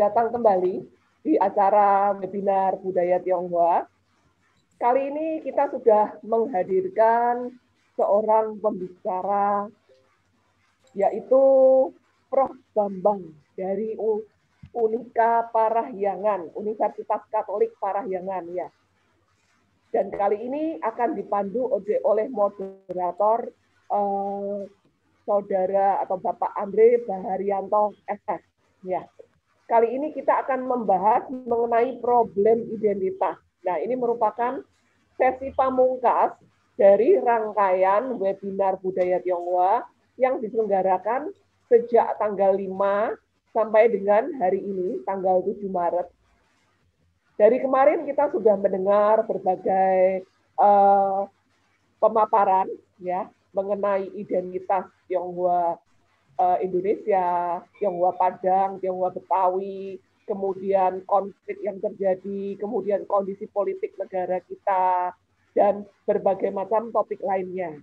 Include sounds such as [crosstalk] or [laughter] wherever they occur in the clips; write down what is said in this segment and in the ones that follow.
datang kembali di acara webinar budaya Tionghoa. Kali ini kita sudah menghadirkan seorang pembicara yaitu Prof. Bambang dari Unika Parahyangan, Universitas Katolik Parahyangan ya. Dan kali ini akan dipandu oleh moderator eh, saudara atau Bapak Andre Baharianto SS ya. Kali ini kita akan membahas mengenai problem identitas. Nah, ini merupakan sesi pamungkas dari rangkaian webinar budaya Tionghoa yang diselenggarakan sejak tanggal 5 sampai dengan hari ini, tanggal 7 Maret. Dari kemarin kita sudah mendengar berbagai uh, pemaparan ya mengenai identitas Tionghoa Eh, Indonesia, Tionghoa Padang, Tionghoa Betawi, kemudian konflik yang terjadi, kemudian kondisi politik negara kita, dan berbagai macam topik lainnya.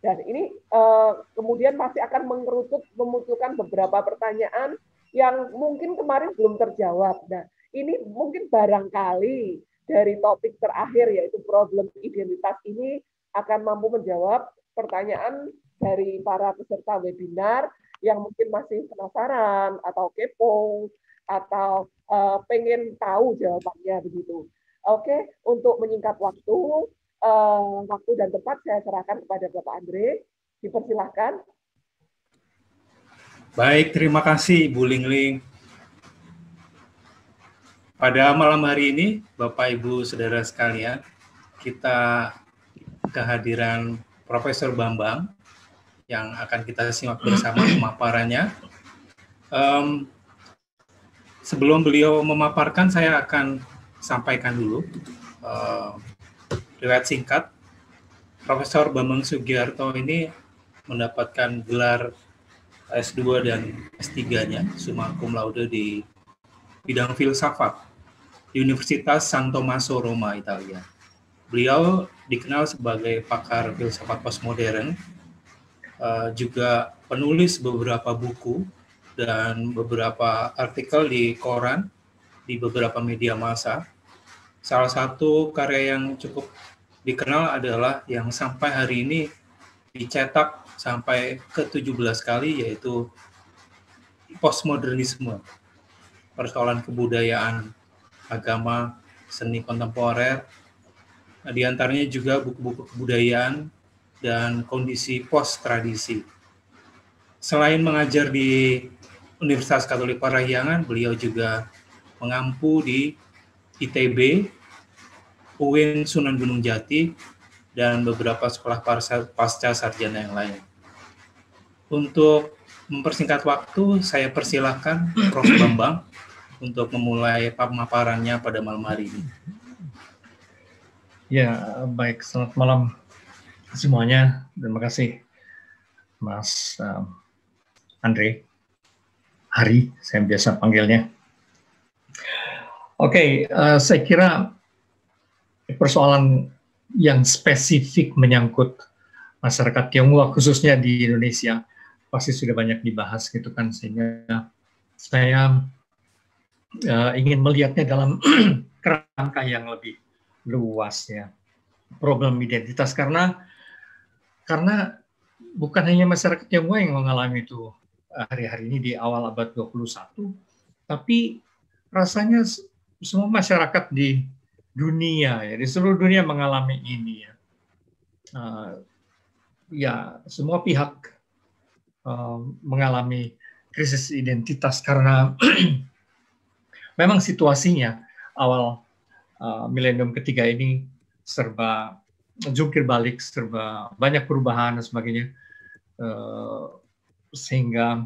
Dan ini eh, kemudian masih akan mengerucut, memunculkan beberapa pertanyaan yang mungkin kemarin belum terjawab. Nah, ini mungkin barangkali dari topik terakhir yaitu problem identitas ini akan mampu menjawab pertanyaan dari para peserta webinar yang mungkin masih penasaran atau kepo atau uh, pengen tahu jawabannya begitu. Oke, okay, untuk menyingkat waktu, uh, waktu dan tempat saya serahkan kepada Bapak Andre. Dipersilahkan. Baik, terima kasih Bu Lingling. Pada malam hari ini, Bapak Ibu Saudara sekalian, kita kehadiran Profesor Bambang yang akan kita simak bersama [clears throat] pemaparannya. Um, sebelum beliau memaparkan, saya akan sampaikan dulu uh, singkat. Profesor Bambang Sugiharto ini mendapatkan gelar S2 dan S3-nya, summa cum laude di bidang filsafat di Universitas Santo Tommaso Roma, Italia. Beliau dikenal sebagai pakar filsafat postmodern Eh, juga penulis beberapa buku dan beberapa artikel di koran di beberapa media massa. Salah satu karya yang cukup dikenal adalah yang sampai hari ini dicetak sampai ke 17 kali yaitu postmodernisme. Persoalan kebudayaan, agama, seni kontemporer, di antaranya juga buku-buku kebudayaan dan kondisi pos tradisi. Selain mengajar di Universitas Katolik Parahyangan, beliau juga mengampu di ITB, UIN Sunan Gunung Jati, dan beberapa sekolah pasca sarjana yang lain. Untuk mempersingkat waktu, saya persilahkan [clears throat] Prof. Bambang untuk memulai pemaparannya pada malam hari ini. Ya, baik. Selamat malam semuanya. Terima kasih Mas um, Andre. Hari, saya biasa panggilnya. Oke, okay, uh, saya kira persoalan yang spesifik menyangkut masyarakat Tionghoa khususnya di Indonesia pasti sudah banyak dibahas gitu kan sehingga saya uh, ingin melihatnya dalam [clears throat] kerangka yang lebih luas ya problem identitas karena karena bukan hanya masyarakat Tionghoa yang mengalami itu eh, hari-hari ini di awal abad 21, tapi rasanya semua masyarakat di dunia ya di seluruh dunia mengalami ini ya. Uh, ya semua pihak uh, mengalami krisis identitas karena [clears throat] memang situasinya awal uh, milenium ketiga ini serba jungkir balik serba banyak perubahan dan sebagainya uh, sehingga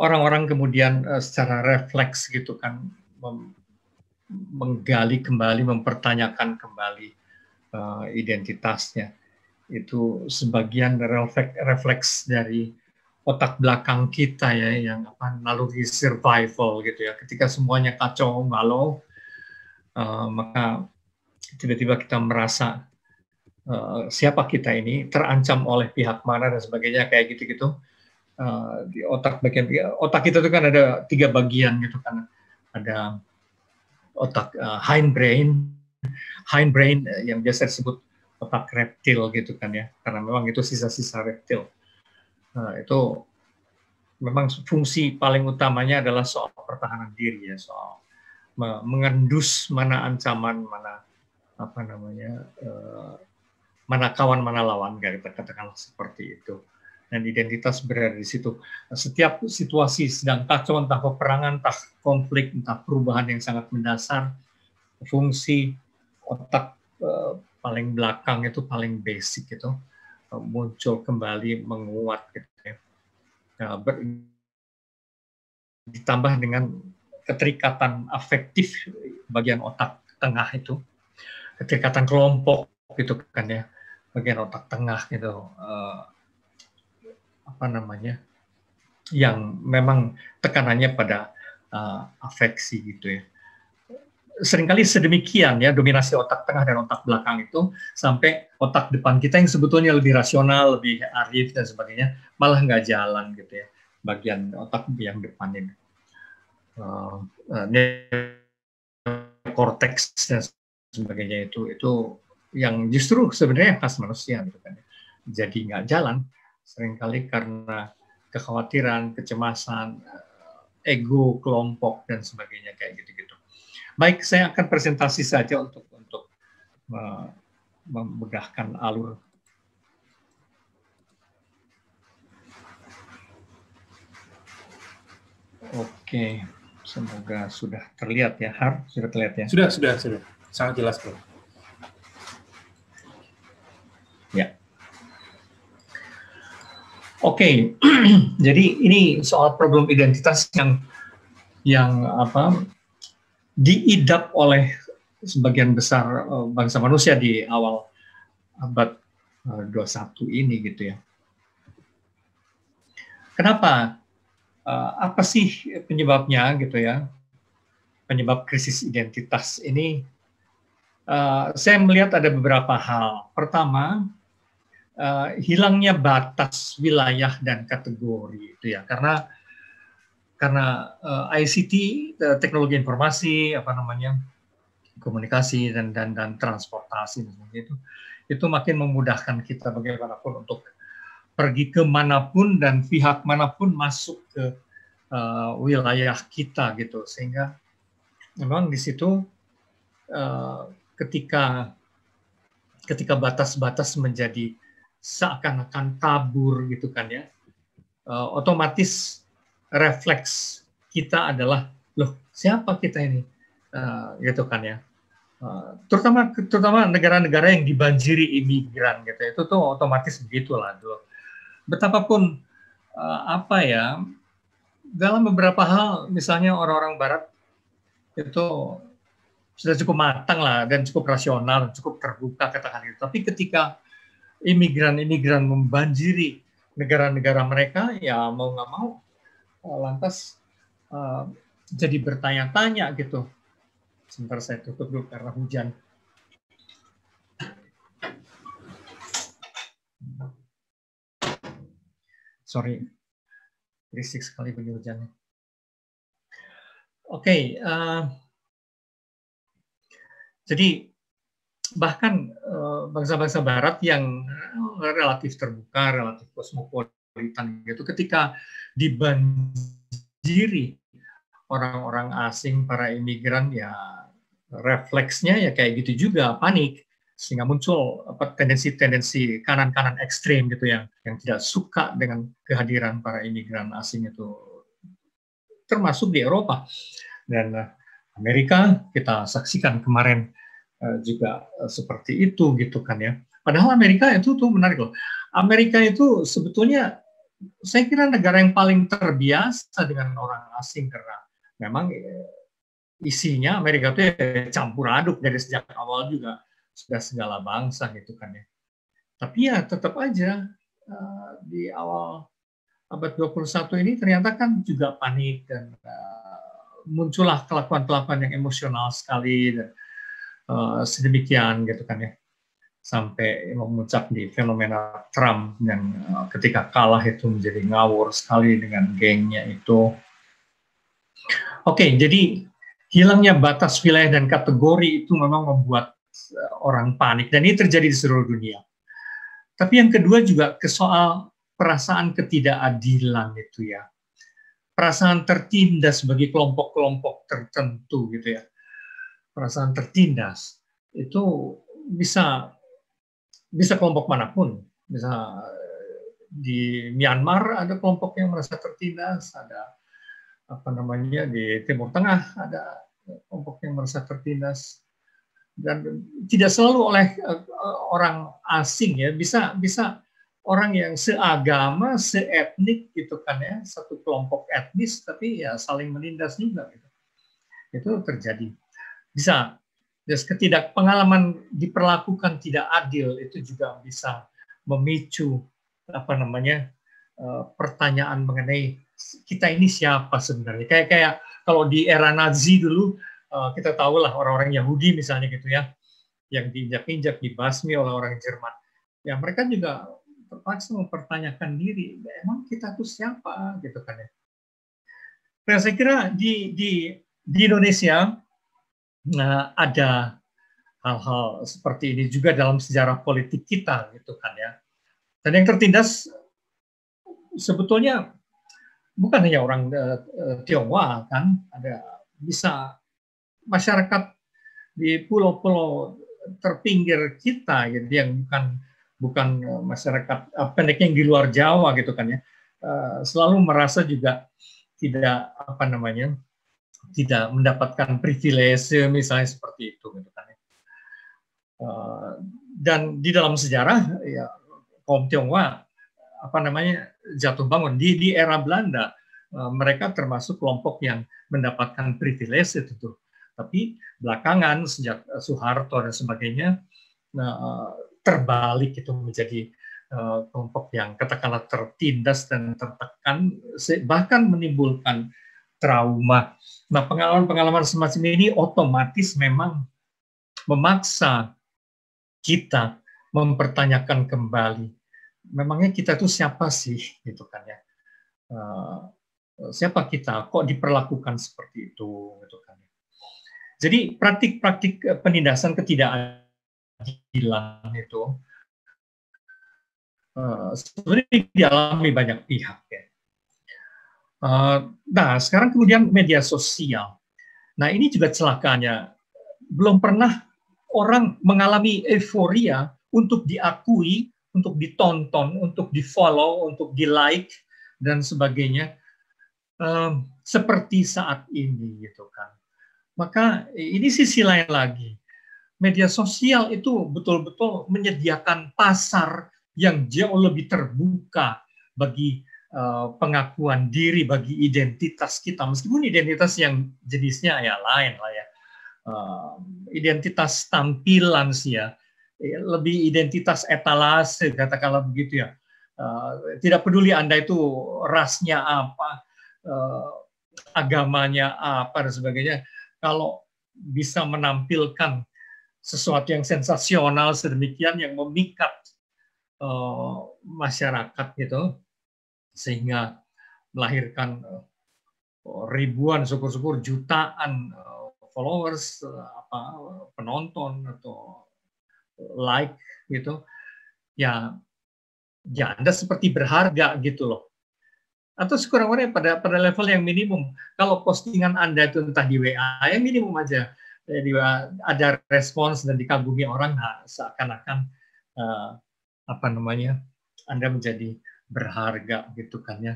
orang-orang kemudian uh, secara refleks gitu kan menggali kembali mempertanyakan kembali uh, identitasnya itu sebagian refleks, refleks dari otak belakang kita ya yang apa naluri survival gitu ya ketika semuanya kacau balau uh, maka tiba-tiba kita merasa uh, siapa kita ini terancam oleh pihak mana dan sebagainya kayak gitu-gitu uh, di otak bagian otak kita itu kan ada tiga bagian gitu kan ada otak uh, eh, hindbrain hindbrain yang biasa disebut otak reptil gitu kan ya karena memang itu sisa-sisa reptil nah, itu memang fungsi paling utamanya adalah soal pertahanan diri ya soal mengendus mana ancaman mana apa namanya eh, mana kawan mana lawan kita katakanlah seperti itu dan identitas berada di situ setiap situasi sedang kacau entah peperangan entah konflik entah perubahan yang sangat mendasar fungsi otak eh, paling belakang itu paling basic itu eh, muncul kembali menguat gitu ya. Nah, ditambah dengan keterikatan afektif bagian otak tengah itu kedekatan kelompok gitu kan ya bagian otak tengah gitu uh, apa namanya yang memang tekanannya pada uh, afeksi gitu ya seringkali sedemikian ya dominasi otak tengah dan otak belakang itu sampai otak depan kita yang sebetulnya lebih rasional, lebih arif dan sebagainya malah nggak jalan gitu ya bagian otak yang depan ini. Uh, eh, uh, korteks dan sebagainya itu itu yang justru sebenarnya khas manusia gitu kan jadi nggak jalan seringkali karena kekhawatiran kecemasan eh, ego kelompok dan sebagainya kayak gitu-gitu baik saya akan presentasi saja untuk untuk memudahkan alur Oke, semoga sudah terlihat ya, Har. Sudah terlihat ya? Sudah, sudah, sudah sangat jelas bro. Ya. Oke, okay. [clears throat] jadi ini soal problem identitas yang yang apa diidap oleh sebagian besar eh, bangsa manusia di awal abad 21 eh, ini gitu ya. Kenapa? Eh, apa sih penyebabnya gitu ya? Penyebab krisis identitas ini uh, saya melihat ada beberapa hal. Pertama, uh, hilangnya batas wilayah dan kategori itu ya, karena karena uh, eh, ICT, teknologi informasi, apa namanya, komunikasi dan dan dan transportasi itu itu makin memudahkan kita bagaimanapun untuk pergi ke manapun dan pihak manapun masuk ke uh, wilayah kita gitu sehingga memang di situ uh, ketika ketika batas-batas menjadi seakan-akan kabur gitu kan ya, uh, otomatis refleks kita adalah loh siapa kita ini uh, gitu kan ya. Uh, terutama terutama negara-negara yang dibanjiri imigran gitu ya, itu tuh otomatis begitulah loh betapapun uh, apa ya dalam beberapa hal misalnya orang-orang barat itu sudah cukup matang lah dan cukup rasional, cukup terbuka katakan itu. Tapi ketika imigran-imigran membanjiri negara-negara mereka, ya mau nggak mau eh, lantas uh, jadi bertanya-tanya gitu. Sebentar saya tutup dulu karena hujan. Sorry, berisik sekali bunyi hujannya. Oke, okay, uh, eh, jadi bahkan eh, bangsa-bangsa Barat yang relatif terbuka, relatif kosmopolitan gitu, ketika dibanjiri orang-orang asing, para imigran ya refleksnya ya kayak gitu juga panik sehingga muncul tendensi-tendensi kanan-kanan ekstrim gitu yang yang tidak suka dengan kehadiran para imigran asing itu termasuk di Eropa dan eh, Amerika kita saksikan kemarin eh, juga eh, seperti itu gitu kan ya. Padahal Amerika itu tuh menarik loh. Amerika itu sebetulnya saya kira negara yang paling terbiasa dengan orang asing karena memang eh, isinya Amerika itu ya campur aduk dari sejak awal juga sudah segala bangsa gitu kan ya. Tapi ya tetap aja di awal abad 21 ini ternyata kan juga panik dan muncullah kelakuan-kelakuan yang emosional sekali dan uh, sedemikian gitu kan ya sampai memuncak di fenomena Trump yang uh, ketika kalah itu menjadi ngawur sekali dengan gengnya itu. Oke, okay, jadi hilangnya batas wilayah dan kategori itu memang membuat eh, orang panik dan ini terjadi di seluruh dunia. Tapi yang kedua juga ke soal perasaan ketidakadilan itu ya perasaan tertindas bagi kelompok-kelompok tertentu gitu ya. Perasaan tertindas itu bisa bisa kelompok manapun, bisa eh, di Myanmar ada kelompok yang merasa tertindas, ada apa namanya di Timur Tengah ada kelompok yang merasa tertindas dan tidak selalu oleh eh, orang asing ya bisa bisa orang yang seagama, seetnik gitu kan ya, satu kelompok etnis tapi ya saling menindas juga gitu. Itu terjadi. Bisa Yes, ketidak pengalaman diperlakukan tidak adil itu juga bisa memicu apa namanya eh, pertanyaan mengenai kita ini siapa sebenarnya kayak kayak kalau di era Nazi dulu eh, kita tahu lah orang-orang Yahudi misalnya gitu ya yang diinjak-injak dibasmi oleh orang Jerman ya mereka juga terpaksa mempertanyakan diri, emang kita tuh siapa gitu kan ya. Nah, saya kira di di di Indonesia nah, ada hal-hal seperti ini juga dalam sejarah politik kita gitu kan ya. Dan yang tertindas sebetulnya bukan hanya orang uh, Tionghoa kan, ada bisa masyarakat di pulau-pulau terpinggir kita gitu yang bukan bukan e, masyarakat e, pendek yang di luar Jawa gitu kan ya e, selalu merasa juga tidak apa namanya tidak mendapatkan privilege misalnya seperti itu gitu kan ya. dan di dalam sejarah ya kaum Tionghoa apa namanya jatuh bangun di di era Belanda mereka termasuk kelompok yang mendapatkan privilege itu tapi belakangan sejak Soeharto dan sebagainya nah, terbalik itu menjadi eh, kelompok yang katakanlah tertindas dan tertekan bahkan menimbulkan trauma. Nah, pengalaman-pengalaman semacam ini otomatis memang memaksa kita mempertanyakan kembali memangnya kita itu siapa sih gitu kan ya eh, siapa kita kok diperlakukan seperti itu gitu kan ya. jadi praktik-praktik eh, penindasan ketidakadilan keadilan itu uh, sebenarnya dialami banyak pihak ya. Uh, nah sekarang kemudian media sosial. Nah ini juga celakanya belum pernah orang mengalami euforia untuk diakui, untuk ditonton, untuk di follow, untuk di like dan sebagainya um, seperti saat ini gitu kan. Maka ini sisi lain lagi media sosial itu betul-betul menyediakan pasar yang jauh lebih terbuka bagi eh, pengakuan diri, bagi identitas kita. Meskipun identitas yang jenisnya ya lain lah ya, eh, identitas tampilan sih ya, eh, lebih identitas etalase katakanlah begitu ya. tidak peduli anda itu rasnya apa, agamanya apa dan sebagainya, kalau bisa menampilkan sesuatu yang sensasional sedemikian yang memikat uh, masyarakat gitu sehingga melahirkan uh, ribuan syukur-syukur jutaan uh, followers uh, apa penonton atau like gitu ya ya Anda seperti berharga gitu loh atau sekurang-kurangnya pada pada level yang minimum kalau postingan Anda itu entah di WA ya minimum aja jadi eh, ada respons dan dikagumi orang nah, seakan-akan uh, apa namanya Anda menjadi berharga gitu kan ya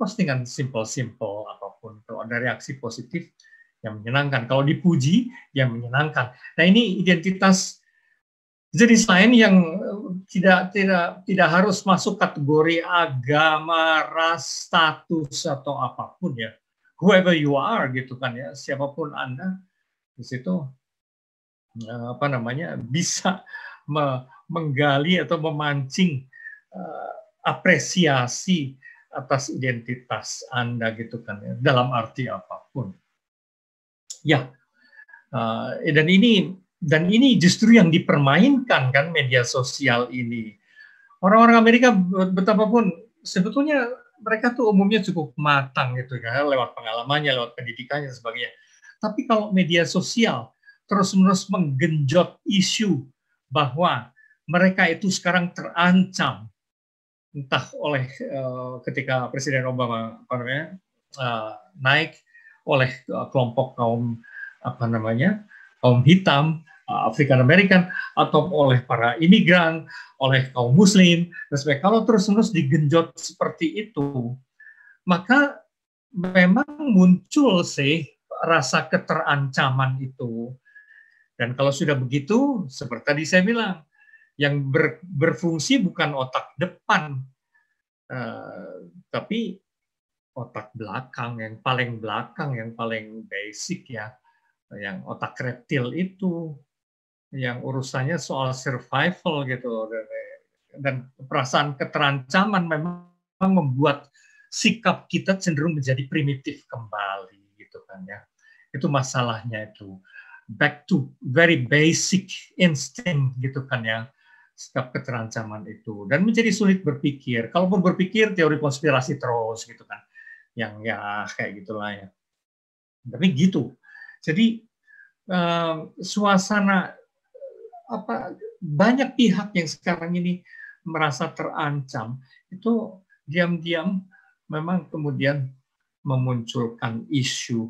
postingan simple-simple apapun kalau ada reaksi positif yang menyenangkan kalau dipuji yang menyenangkan nah ini identitas jenis lain yang eh, tidak tidak tidak harus masuk kategori agama ras status atau apapun ya whoever you are gitu kan ya siapapun anda di situ eh, apa namanya bisa menggali atau memancing eh, apresiasi atas identitas Anda gitu kan ya, dalam arti apapun. Ya. Eh, dan ini dan ini justru yang dipermainkan kan media sosial ini. Orang-orang Amerika betapapun sebetulnya mereka tuh umumnya cukup matang gitu kan lewat pengalamannya, lewat pendidikannya dan sebagainya. Tapi kalau media sosial terus-menerus menggenjot isu bahwa mereka itu sekarang terancam entah oleh uh, ketika Presiden Obama apa namanya, uh, naik oleh uh, kelompok kaum apa namanya kaum hitam Afrika American atau oleh para imigran, oleh kaum muslim dan sebagainya. Kalau terus-menerus digenjot seperti itu, maka memang muncul sih rasa keterancaman itu. Dan kalau sudah begitu, seperti tadi saya bilang, yang ber, berfungsi bukan otak depan, uh, tapi otak belakang, yang paling belakang, yang paling basic ya, yang otak reptil itu, yang urusannya soal survival gitu, dan, dan perasaan keterancaman memang membuat sikap kita cenderung menjadi primitif kembali gitu kan ya. Itu masalahnya itu. Back to very basic instinct gitu kan ya sikap keterancaman itu dan menjadi sulit berpikir. Kalaupun berpikir teori konspirasi terus gitu kan, yang ya kayak gitulah ya. Tapi gitu. Jadi uh, suasana apa banyak pihak yang sekarang ini merasa terancam itu diam-diam memang kemudian memunculkan isu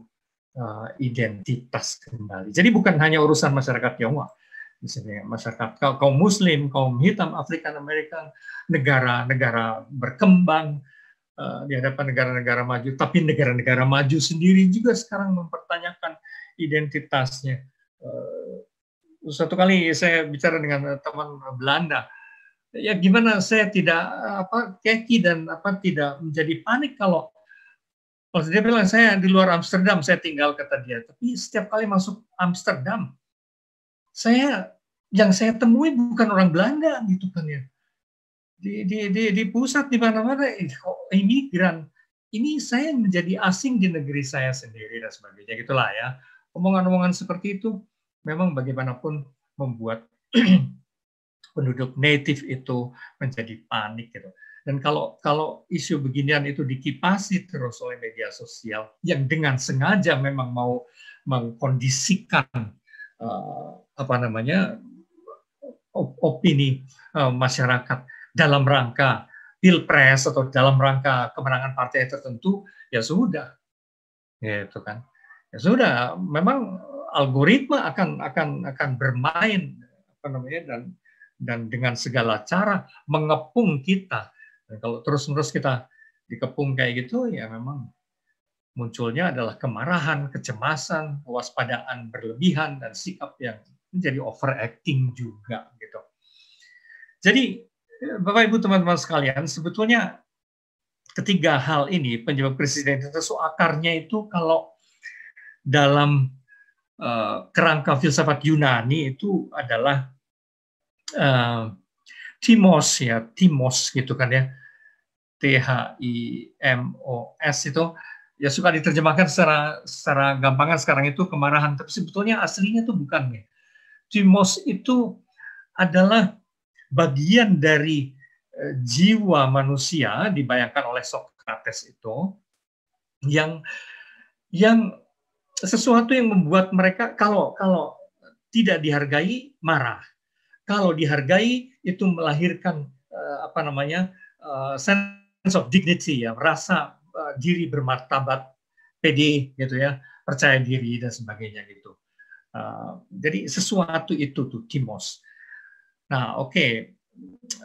uh, identitas kembali. Jadi bukan hanya urusan masyarakat Tionghoa, misalnya masyarakat kaum Muslim, kaum hitam, Afrika amerika, negara-negara berkembang uh, di hadapan negara-negara maju, tapi negara-negara maju sendiri juga sekarang mempertanyakan identitasnya. Uh, eh, suatu kali saya bicara dengan teman Belanda, ya gimana saya tidak apa keki dan apa tidak menjadi panik kalau dia bilang saya di luar Amsterdam saya tinggal kata dia, tapi setiap kali masuk Amsterdam saya yang saya temui bukan orang Belanda gitu kan ya. Di di di, di pusat di mana-mana imigran. Ini saya menjadi asing di negeri saya sendiri dan sebagainya gitulah ya. Omongan-omongan seperti itu memang bagaimanapun membuat [clears throat] penduduk native itu menjadi panik gitu. Dan kalau kalau isu beginian itu dikipasi terus oleh media sosial yang dengan sengaja memang mau mengkondisikan uh, apa namanya opini uh, masyarakat dalam rangka pilpres atau dalam rangka kemenangan partai tertentu ya sudah gitu kan ya sudah memang algoritma akan akan akan bermain apa namanya dan dan dengan segala cara mengepung kita Nah, kalau terus-menerus kita dikepung kayak gitu, ya memang munculnya adalah kemarahan, kecemasan, kewaspadaan berlebihan, dan sikap yang menjadi overacting juga gitu. Jadi Bapak Ibu teman-teman sekalian, sebetulnya ketiga hal ini penyebab krisis identitas akarnya itu kalau dalam uh, kerangka filsafat Yunani itu adalah uh, Timos ya, Timos gitu kan ya. T H I M O S itu ya suka diterjemahkan secara secara gampangan sekarang itu kemarahan, tapi sebetulnya aslinya itu bukan ya. Timos itu adalah bagian dari e, jiwa manusia dibayangkan oleh Sokrates itu yang yang sesuatu yang membuat mereka kalau kalau tidak dihargai marah. Kalau dihargai itu melahirkan uh, apa namanya uh, sense of dignity ya rasa uh, diri bermartabat pede gitu ya percaya diri dan sebagainya gitu uh, jadi sesuatu itu tuh timos nah oke okay.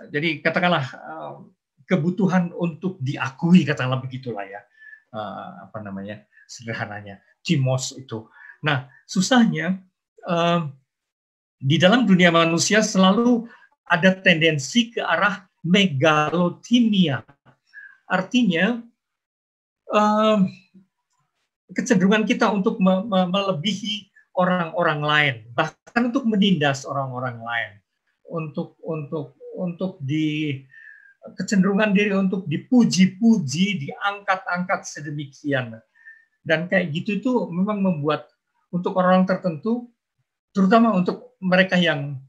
jadi katakanlah uh, kebutuhan untuk diakui katakanlah begitulah ya uh, apa namanya sederhananya timos itu nah susahnya uh, di dalam dunia manusia selalu ada tendensi ke arah megalotimia. Artinya, kecenderungan kita untuk melebihi orang-orang lain, bahkan untuk menindas orang-orang lain, untuk untuk untuk di kecenderungan diri untuk dipuji-puji, diangkat-angkat sedemikian. Dan kayak gitu itu memang membuat untuk orang tertentu, terutama untuk mereka yang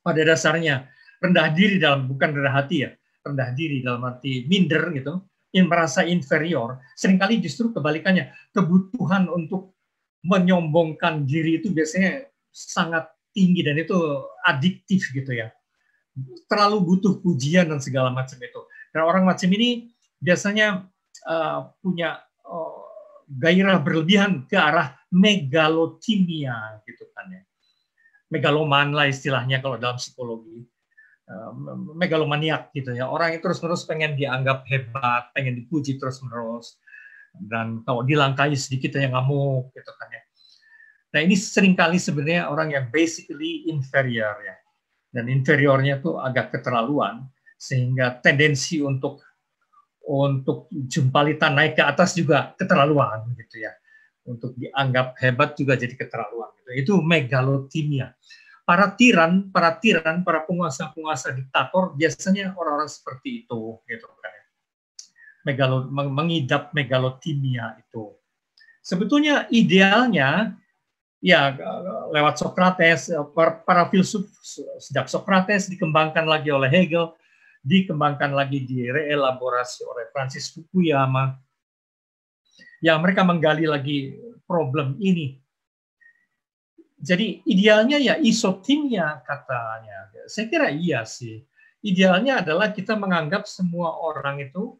pada dasarnya rendah diri dalam bukan rendah hati ya rendah diri dalam arti minder gitu yang merasa inferior seringkali justru kebalikannya kebutuhan untuk menyombongkan diri itu biasanya sangat tinggi dan itu adiktif gitu ya terlalu butuh pujian dan segala macam itu dan orang macam ini biasanya uh, punya uh, gairah berlebihan ke arah megalotimia gitu kan ya megaloman lah istilahnya kalau dalam psikologi Eh, megalomaniak gitu ya. Orang itu terus-menerus pengen dianggap hebat, pengen dipuji terus-menerus. Dan kalau dilangkai sedikit ya ngamuk gitu kan ya. Nah ini seringkali sebenarnya orang yang basically inferior ya. Dan inferiornya tuh agak keterlaluan sehingga tendensi untuk untuk jempalitan naik ke atas juga keterlaluan gitu ya. Untuk dianggap hebat juga jadi keterlaluan gitu. Itu megalotimia para tiran, para tiran, para penguasa-penguasa diktator biasanya orang-orang seperti itu, gitu kan. Megalo, mengidap megalotimia itu. Sebetulnya idealnya ya lewat Socrates eh, para, para filsuf sejak Socrates dikembangkan lagi oleh Hegel, dikembangkan lagi di reelaborasi oleh Francis Fukuyama. Ya mereka menggali lagi problem ini jadi idealnya ya isotimia katanya. Saya kira iya sih. Idealnya adalah kita menganggap semua orang itu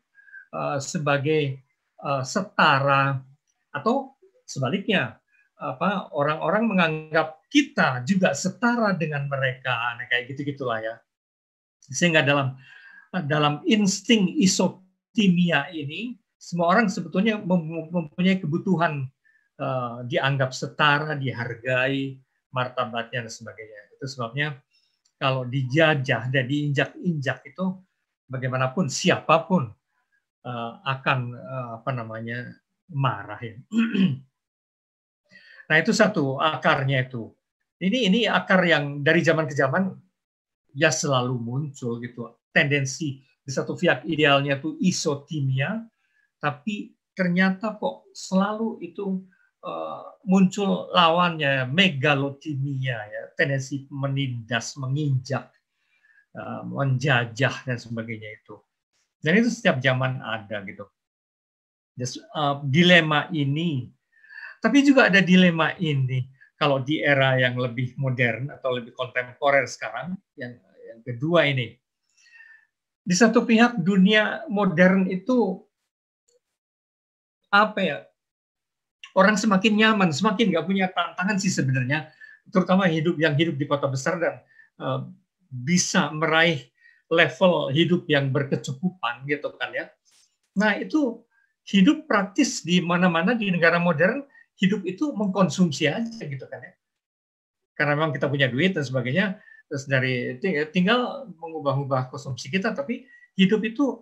uh, sebagai uh, setara atau sebaliknya apa orang-orang menganggap kita juga setara dengan mereka nah, kayak gitu gitulah ya sehingga dalam eh, dalam insting isotimia ini semua orang sebetulnya mempunyai kebutuhan Eh, dianggap setara, dihargai martabatnya dan sebagainya. Itu sebabnya kalau dijajah dan diinjak-injak itu bagaimanapun siapapun eh, akan eh, apa namanya marah ya. [clears throat] nah itu satu akarnya itu. Ini ini akar yang dari zaman ke zaman ya selalu muncul gitu tendensi di satu pihak idealnya itu isotimia, tapi ternyata kok selalu itu Eh, muncul lawannya megalotimia ya tendensi menindas menginjak eh, menjajah dan sebagainya itu dan itu setiap zaman ada gitu Just, eh, dilema ini tapi juga ada dilema ini kalau di era yang lebih modern atau lebih kontemporer sekarang yang yang kedua ini di satu pihak dunia modern itu apa ya orang semakin nyaman, semakin nggak punya tantangan sih sebenarnya, terutama hidup yang hidup di kota besar dan uh, bisa meraih level hidup yang berkecukupan gitu kan ya. Nah itu hidup praktis di mana-mana di negara modern hidup itu mengkonsumsi aja gitu kan ya. Karena memang kita punya duit dan sebagainya, terus dari tinggal mengubah-ubah konsumsi kita, tapi hidup itu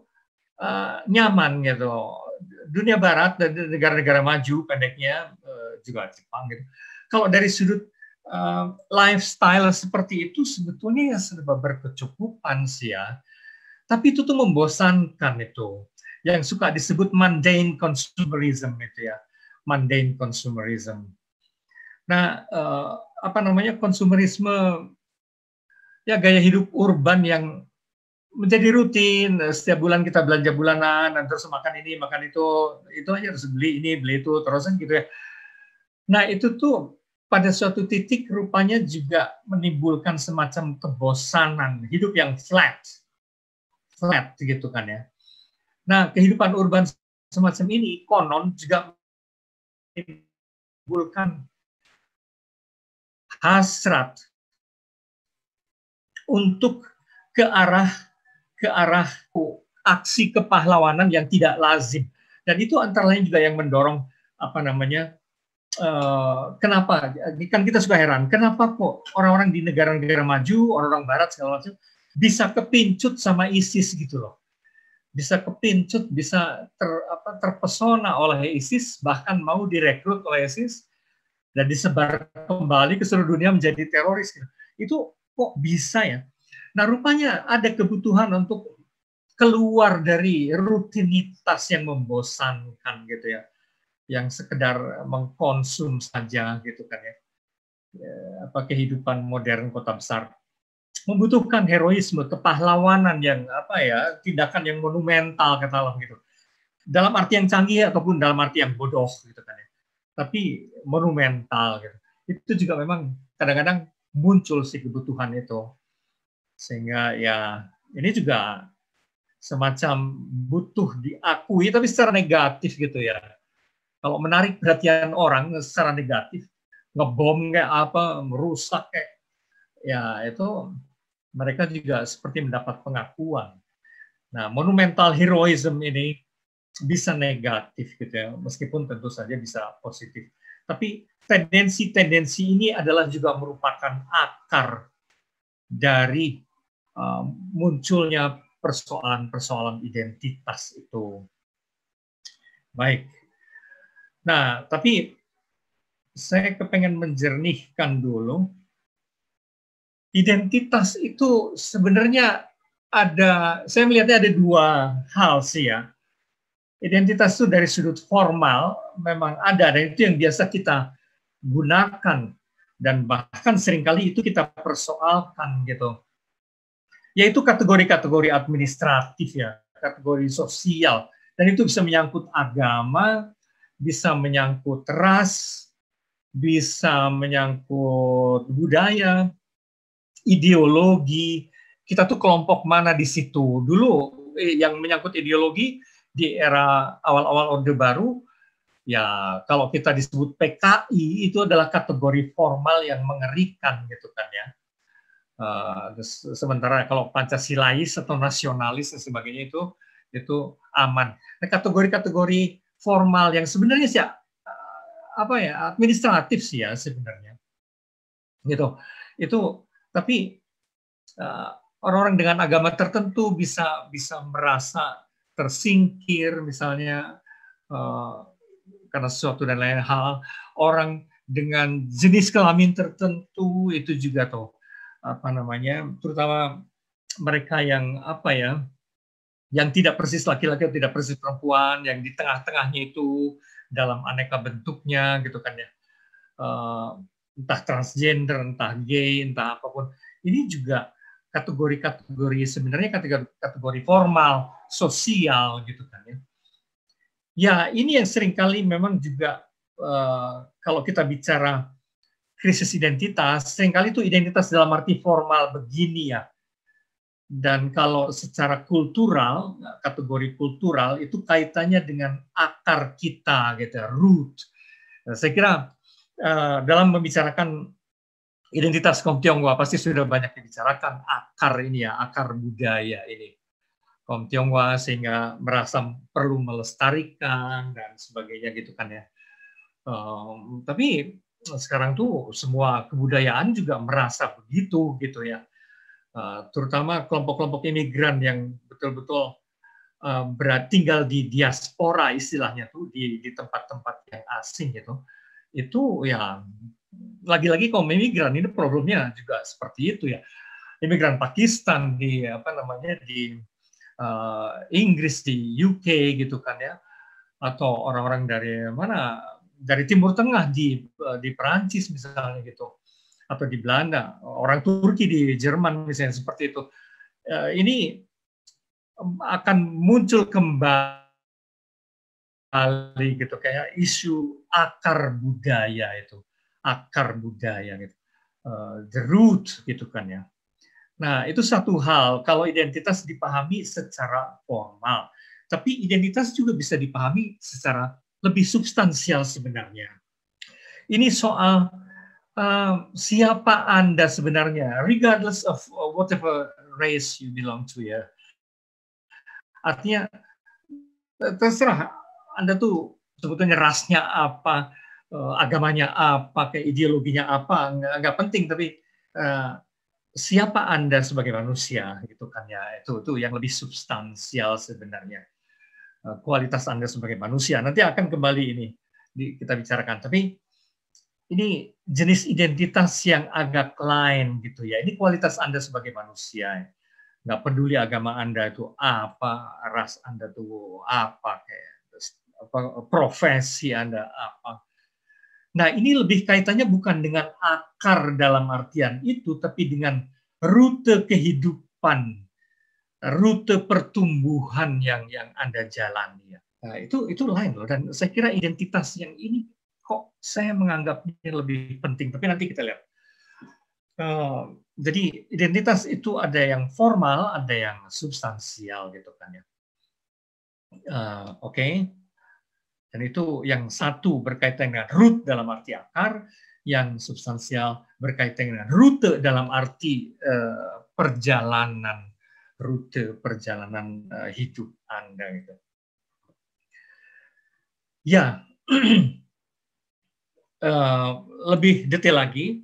uh, nyaman gitu dunia barat dan negara-negara maju pendeknya uh, juga Jepang gitu. Kalau dari sudut uh, lifestyle seperti itu sebetulnya ya serba berkecukupan sih ya. Tapi itu tuh membosankan itu. Yang suka disebut mundane consumerism itu ya. Mundane consumerism. Nah, uh, apa namanya konsumerisme ya gaya hidup urban yang menjadi rutin setiap bulan kita belanja bulanan dan terus makan ini makan itu itu aja harus beli ini beli itu terusan gitu ya nah itu tuh pada suatu titik rupanya juga menimbulkan semacam kebosanan hidup yang flat flat gitu kan ya nah kehidupan urban semacam ini konon juga menimbulkan hasrat untuk ke arah ke arah aksi kepahlawanan yang tidak lazim. Dan itu antara lain juga yang mendorong apa namanya Uh, kenapa kan kita suka heran kenapa kok orang-orang di negara-negara maju orang-orang barat segala macam bisa kepincut sama ISIS gitu loh bisa kepincut bisa ter, apa, terpesona oleh ISIS bahkan mau direkrut oleh ISIS dan disebar kembali ke seluruh dunia menjadi teroris gitu. itu kok bisa ya Nah, rupanya ada kebutuhan untuk keluar dari rutinitas yang membosankan gitu ya, yang sekedar mengkonsum saja gitu kan ya. ya apa kehidupan modern kota besar membutuhkan heroisme, kepahlawanan yang apa ya, tindakan yang monumental kata Allah gitu. Dalam arti yang canggih ataupun dalam arti yang bodoh gitu kan ya. Tapi monumental gitu. Itu juga memang kadang-kadang muncul sih kebutuhan itu sehingga ya ini juga semacam butuh diakui tapi secara negatif gitu ya. Kalau menarik perhatian orang secara negatif, ngebom kayak apa, merusak kayak ya itu mereka juga seperti mendapat pengakuan. Nah, monumental heroism ini bisa negatif gitu ya, meskipun tentu saja bisa positif. Tapi tendensi-tendensi ini adalah juga merupakan akar dari Eh, munculnya persoalan-persoalan identitas itu. Baik. Nah, tapi saya kepengen menjernihkan dulu identitas itu sebenarnya ada saya melihatnya ada dua hal sih ya identitas itu dari sudut formal memang ada dan itu yang biasa kita gunakan dan bahkan seringkali itu kita persoalkan gitu yaitu kategori-kategori administratif ya, kategori sosial. Dan itu bisa menyangkut agama, bisa menyangkut ras, bisa menyangkut budaya, ideologi. Kita tuh kelompok mana di situ. Dulu eh, yang menyangkut ideologi di era awal-awal Orde Baru, ya kalau kita disebut PKI itu adalah kategori formal yang mengerikan gitu kan ya Eh, sementara kalau Pancasilais atau nasionalis dan sebagainya itu itu aman. Nah, kategori-kategori formal yang sebenarnya sih uh, apa ya administratif sih ya sebenarnya gitu itu tapi eh, orang-orang dengan agama tertentu bisa bisa merasa tersingkir misalnya karena sesuatu dan lain hal orang dengan jenis kelamin tertentu itu juga tuh apa namanya terutama mereka yang apa ya yang tidak persis laki-laki tidak persis perempuan yang di tengah-tengahnya itu dalam aneka bentuknya gitu kan ya eh, entah transgender entah gay entah apapun ini juga kategori-kategori sebenarnya kategori, kategori formal sosial gitu kan ya ya ini yang seringkali memang juga eh, kalau kita bicara krisis identitas, seringkali itu identitas dalam arti formal begini ya. Dan kalau secara kultural, kategori kultural itu kaitannya dengan akar kita gitu, ya, root. saya kira uh, dalam membicarakan identitas kaum Tionghoa pasti sudah banyak dibicarakan akar ini ya, akar budaya ini. Kaum Tionghoa sehingga merasa perlu melestarikan dan sebagainya gitu kan ya. Um, tapi Nah, sekarang tuh semua kebudayaan juga merasa begitu gitu ya. Eh, terutama kelompok-kelompok imigran yang betul-betul eh, berat tinggal di diaspora istilahnya tuh di tempat-tempat yang asing gitu. Itu ya lagi-lagi kaum imigran ini problemnya juga seperti itu ya. Imigran Pakistan di apa namanya di uh, Inggris di UK gitu kan ya atau orang-orang dari mana dari Timur Tengah di eh, di Perancis misalnya gitu atau di Belanda orang Turki di Jerman misalnya seperti itu eh, ini akan muncul kembali gitu kayak isu akar budaya itu akar budaya gitu eh, the root gitu kan ya nah itu satu hal kalau identitas dipahami secara formal tapi identitas juga bisa dipahami secara lebih substansial sebenarnya. Ini soal uh, siapa Anda sebenarnya, regardless of uh, whatever race you belong to ya. Artinya uh, terserah Anda tuh sebetulnya rasnya apa, uh, agamanya apa, kayak ideologinya apa, nggak, nggak penting tapi uh, siapa Anda sebagai manusia gitu kan ya. Itu itu yang lebih substansial sebenarnya. Eh, kualitas Anda sebagai manusia. Nanti akan kembali ini kita bicarakan. Tapi ini jenis identitas yang agak lain gitu ya. Ini kualitas Anda sebagai manusia. Nggak peduli agama Anda itu apa, ras Anda itu apa, kayak apa, profesi Anda apa. Nah ini lebih kaitannya bukan dengan akar dalam artian itu, tapi dengan rute kehidupan rute pertumbuhan yang yang Anda jalani ya. Nah, itu itu lain loh dan saya kira identitas yang ini kok saya menganggapnya lebih penting tapi nanti kita lihat. Uh, jadi identitas itu ada yang formal, ada yang substansial gitu kan ya. Uh, Oke. Okay. Dan itu yang satu berkaitan dengan root dalam arti akar, yang substansial berkaitan dengan rute dalam arti uh, perjalanan rute perjalanan uh, hidup Anda gitu. Ya, uh, [clears throat] lebih detail lagi,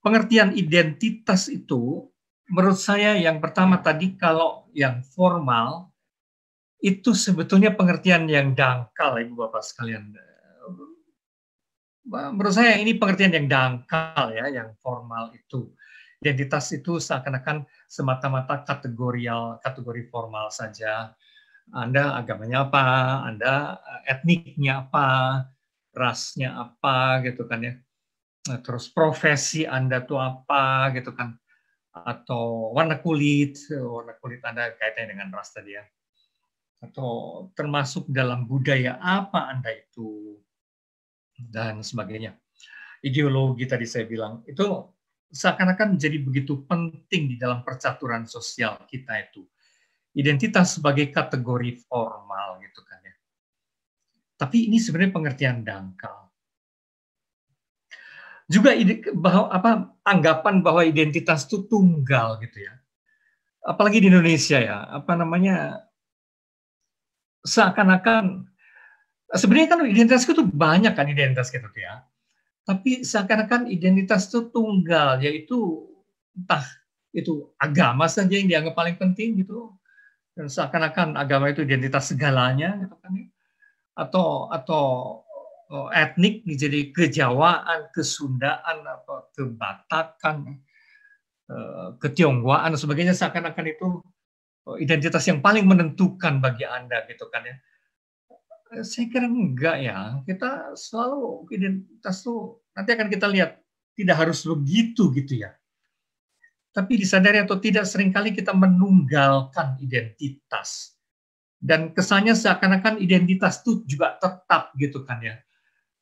pengertian identitas itu menurut saya yang pertama tadi kalau yang formal itu sebetulnya pengertian yang dangkal Ibu Bapak sekalian. Menurut saya ini pengertian yang dangkal ya, yang formal itu identitas itu seakan-akan semata-mata kategorial, kategori formal saja. Anda agamanya apa, Anda eh, etniknya apa, rasnya apa gitu kan ya. Nah, terus profesi Anda tuh apa gitu kan. Atau warna kulit, warna kulit Anda kaitannya dengan ras tadi ya. Atau termasuk dalam budaya apa Anda itu dan sebagainya. Ideologi tadi saya bilang itu seakan-akan menjadi begitu penting di dalam percaturan sosial kita itu. Identitas sebagai kategori formal gitu kan ya. Tapi ini sebenarnya pengertian dangkal. Juga ide, bahwa apa anggapan bahwa identitas itu tunggal gitu ya. Apalagi di Indonesia ya, apa namanya seakan-akan sebenarnya kan identitas itu banyak kan identitas gitu ya tapi seakan-akan identitas itu tunggal, yaitu entah itu agama saja yang dianggap paling penting gitu, dan seakan-akan agama itu identitas segalanya gitu kan ya. atau atau eh, etnik menjadi kejawaan, kesundaan atau kebatakan, eh, ketionghoaan dan sebagainya seakan-akan itu eh, identitas yang paling menentukan bagi anda gitu kan ya Eh, saya kira enggak ya. Kita selalu identitas tuh nanti akan kita lihat tidak harus begitu gitu ya. Tapi disadari atau tidak seringkali kita menunggalkan identitas. Dan kesannya seakan-akan identitas itu juga tetap gitu kan ya.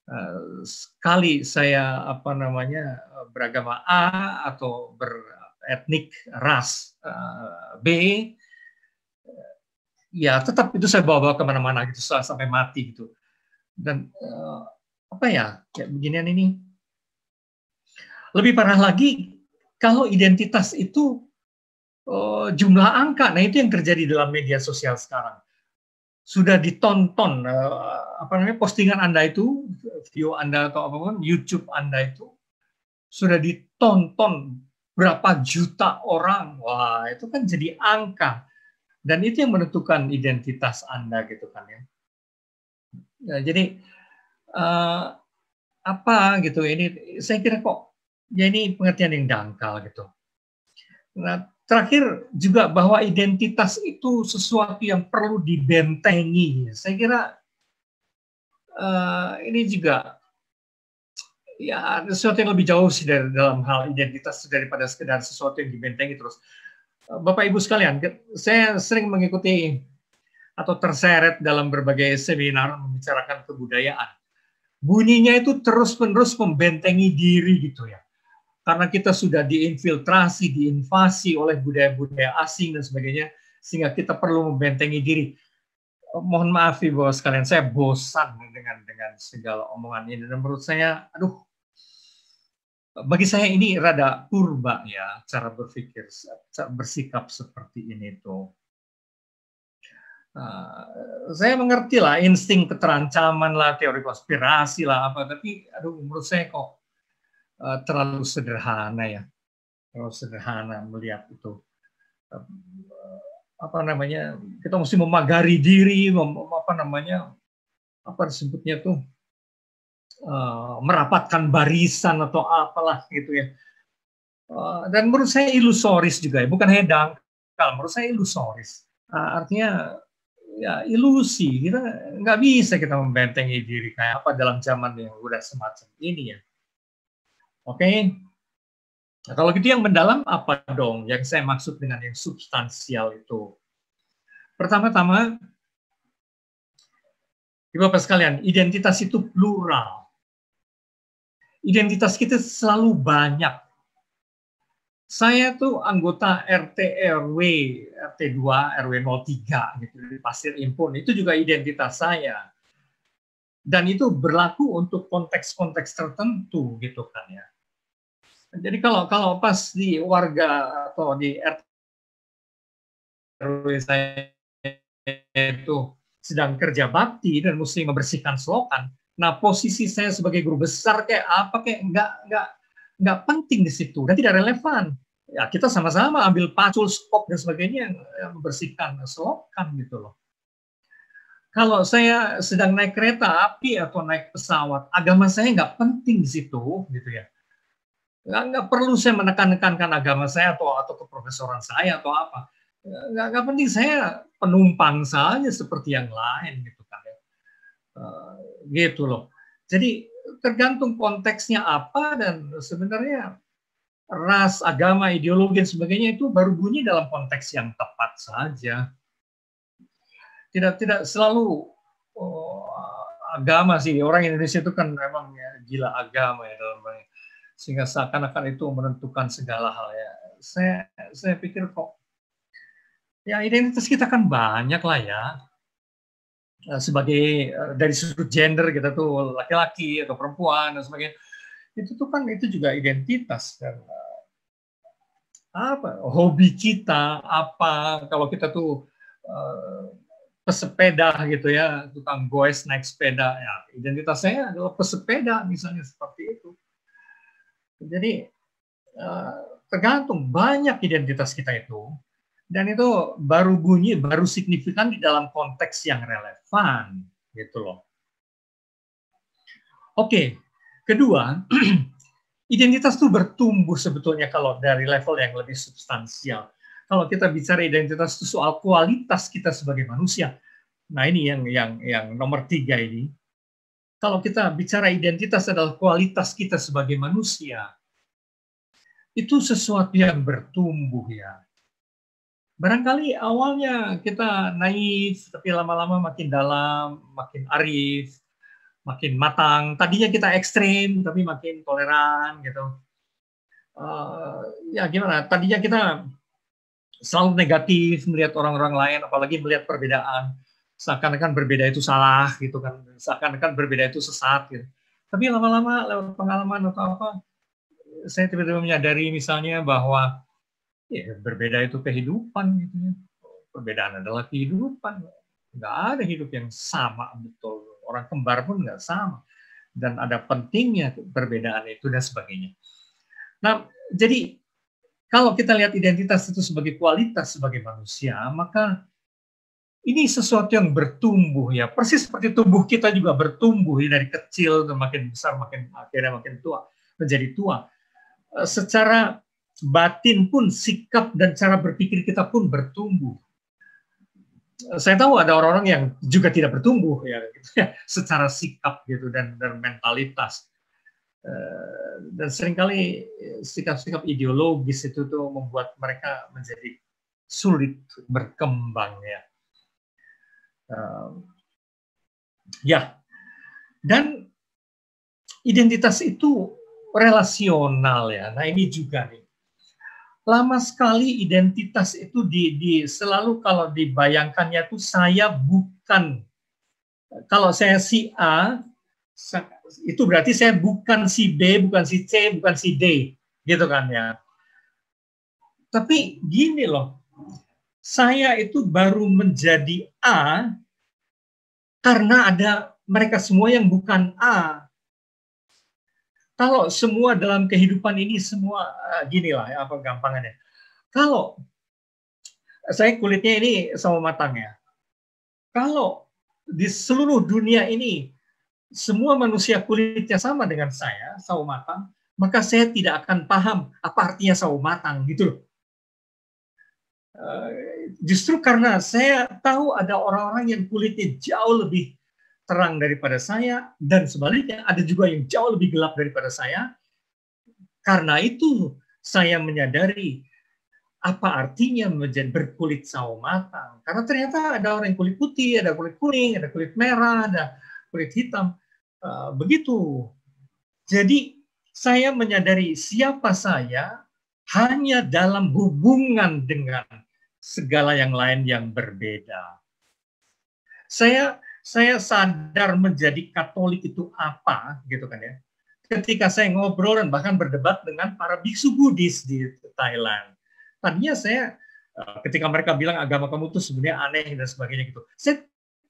Eh, sekali saya apa namanya beragama A atau beretnik ras eh, B, ya tetap itu saya bawa, -bawa kemana-mana gitu sampai mati gitu dan uh, apa ya kayak beginian ini lebih parah lagi kalau identitas itu uh, jumlah angka nah itu yang terjadi dalam media sosial sekarang sudah ditonton uh, apa namanya postingan anda itu video anda atau apapun YouTube anda itu sudah ditonton berapa juta orang wah itu kan jadi angka dan itu yang menentukan identitas Anda gitu kan ya. ya jadi uh, apa gitu ini saya kira kok ya ini pengertian yang dangkal gitu. Nah, terakhir juga bahwa identitas itu sesuatu yang perlu dibentengi. Saya kira uh, ini juga ya sesuatu yang lebih jauh sih dari dalam hal identitas daripada sekedar sesuatu yang dibentengi terus. Bapak Ibu sekalian, saya sering mengikuti atau terseret dalam berbagai seminar membicarakan kebudayaan. Bunyinya itu terus-menerus membentengi diri gitu ya. Karena kita sudah diinfiltrasi, diinvasi oleh budaya-budaya asing dan sebagainya, sehingga kita perlu membentengi diri. Eh, mohon maaf Ibu sekalian, saya bosan dengan dengan segala omongan ini dan menurut saya aduh bagi saya ini rada purba ya cara berpikir cara bersikap seperti ini tuh Uh, saya mengerti lah insting keterancaman lah teori konspirasi lah apa tapi aduh menurut saya kok uh, terlalu sederhana ya terlalu sederhana melihat itu uh, apa namanya kita mesti memagari diri mem, apa namanya apa disebutnya tuh Eh, merapatkan barisan atau apalah gitu ya. Eh, dan menurut saya ilusoris juga ya, bukan hedang. Kalau menurut saya ilusoris, eh, artinya ya ilusi kita nggak bisa kita membentengi diri kayak apa dalam zaman yang udah semacam ini ya. Oke, okay? nah, kalau gitu yang mendalam apa dong? Yang saya maksud dengan yang substansial itu, pertama-tama Ibu Bapak sekalian, identitas itu plural identitas kita selalu banyak. Saya tuh anggota RT RW RT 2 RW 03 gitu di Pasir Impun itu juga identitas saya. Dan itu berlaku untuk konteks-konteks tertentu gitu kan ya. Jadi kalau kalau pas di warga atau di RT RW saya itu sedang kerja bakti dan mesti membersihkan selokan, Nah, posisi saya sebagai guru besar kayak apa kayak nggak nggak nggak penting di situ dan tidak relevan. Ya kita sama-sama ambil pacul, skop dan sebagainya yang membersihkan selokan gitu loh. Kalau saya sedang naik kereta api atau naik pesawat, agama saya nggak penting di situ gitu ya. Nggak, nggak perlu saya menekankan agama saya atau atau keprofesoran saya atau apa. Nggak, nggak penting saya penumpang saja seperti yang lain gitu Eh, gitu loh. Jadi tergantung konteksnya apa dan sebenarnya ras, agama, ideologi dan sebagainya itu baru bunyi dalam konteks yang tepat saja. Tidak tidak selalu oh, agama sih orang Indonesia itu kan memang ya, gila agama ya dalam banyak sehingga seakan-akan itu menentukan segala hal ya. Saya saya pikir kok ya identitas kita kan banyak lah ya Eh, sebagai eh, dari sudut gender kita tuh laki-laki atau perempuan dan sebagainya itu tuh kan itu juga identitas dan eh, apa hobi kita apa kalau kita tuh pesepeda gitu ya tukang goes naik sepeda ya identitasnya adalah pesepeda misalnya seperti itu jadi tergantung banyak identitas kita itu dan itu baru bunyi, baru signifikan di dalam konteks yang relevan gitu loh. Oke, kedua, [clears throat] identitas itu bertumbuh sebetulnya kalau dari level yang lebih substansial. Kalau kita bicara identitas itu soal kualitas kita sebagai manusia. Nah ini yang yang yang nomor tiga ini. Kalau kita bicara identitas adalah kualitas kita sebagai manusia, itu sesuatu yang bertumbuh ya barangkali awalnya kita naif, tapi lama-lama makin dalam, makin arif, makin matang. Tadinya kita ekstrim, tapi makin toleran gitu. Uh, ya gimana? Tadinya kita selalu negatif melihat orang-orang lain, apalagi melihat perbedaan. Seakan-akan berbeda itu salah gitu kan, seakan-akan berbeda itu sesat gitu. Tapi lama-lama lewat pengalaman atau apa, saya tiba-tiba menyadari misalnya bahwa ya berbeda itu kehidupan gitu ya. Perbedaan adalah kehidupan. Nggak ada hidup yang sama betul. Orang kembar pun nggak sama. Dan ada pentingnya perbedaan itu dan sebagainya. Nah, jadi kalau kita lihat identitas itu sebagai kualitas sebagai manusia, maka ini sesuatu yang bertumbuh ya. Persis seperti tubuh kita juga bertumbuh ya, dari kecil semakin makin besar, makin akhirnya makin tua, menjadi tua. Secara batin pun sikap dan cara berpikir kita pun bertumbuh. Eh, saya tahu ada orang-orang yang juga tidak bertumbuh ya, gitu ya [laughs] secara sikap gitu dan, dan mentalitas. Eh, dan seringkali eh, sikap-sikap ideologis itu tuh membuat mereka menjadi sulit berkembang ya. Ya, dan identitas itu relasional ya. Nah ini juga nih lama sekali identitas itu di, di selalu kalau dibayangkannya itu saya bukan kalau saya si A itu berarti saya bukan si B, bukan si C, bukan si D, gitu kan ya. Tapi gini loh, saya itu baru menjadi A karena ada mereka semua yang bukan A. Kalau semua dalam kehidupan ini semua uh, gini lah ya, apa gampangannya. Kalau saya kulitnya ini sama matang ya. Kalau di seluruh dunia ini semua manusia kulitnya sama dengan saya, sawo matang, maka saya tidak akan paham apa artinya sawo matang gitu loh. Eh, justru karena saya tahu ada orang-orang yang kulitnya jauh lebih terang daripada saya dan sebaliknya ada juga yang jauh lebih gelap daripada saya. Karena itu saya menyadari apa artinya menjadi berkulit sawo matang. Karena ternyata ada orang yang kulit putih, ada kulit kuning, ada kulit merah, ada kulit hitam. Eh, begitu. Jadi saya menyadari siapa saya hanya dalam hubungan dengan segala yang lain yang berbeda. Saya saya sadar menjadi Katolik itu apa gitu kan ya. Ketika saya ngobrol dan bahkan berdebat dengan para biksu Buddhis di Thailand. Tadinya saya eh, ketika mereka bilang agama kamu itu sebenarnya aneh dan sebagainya gitu. Saya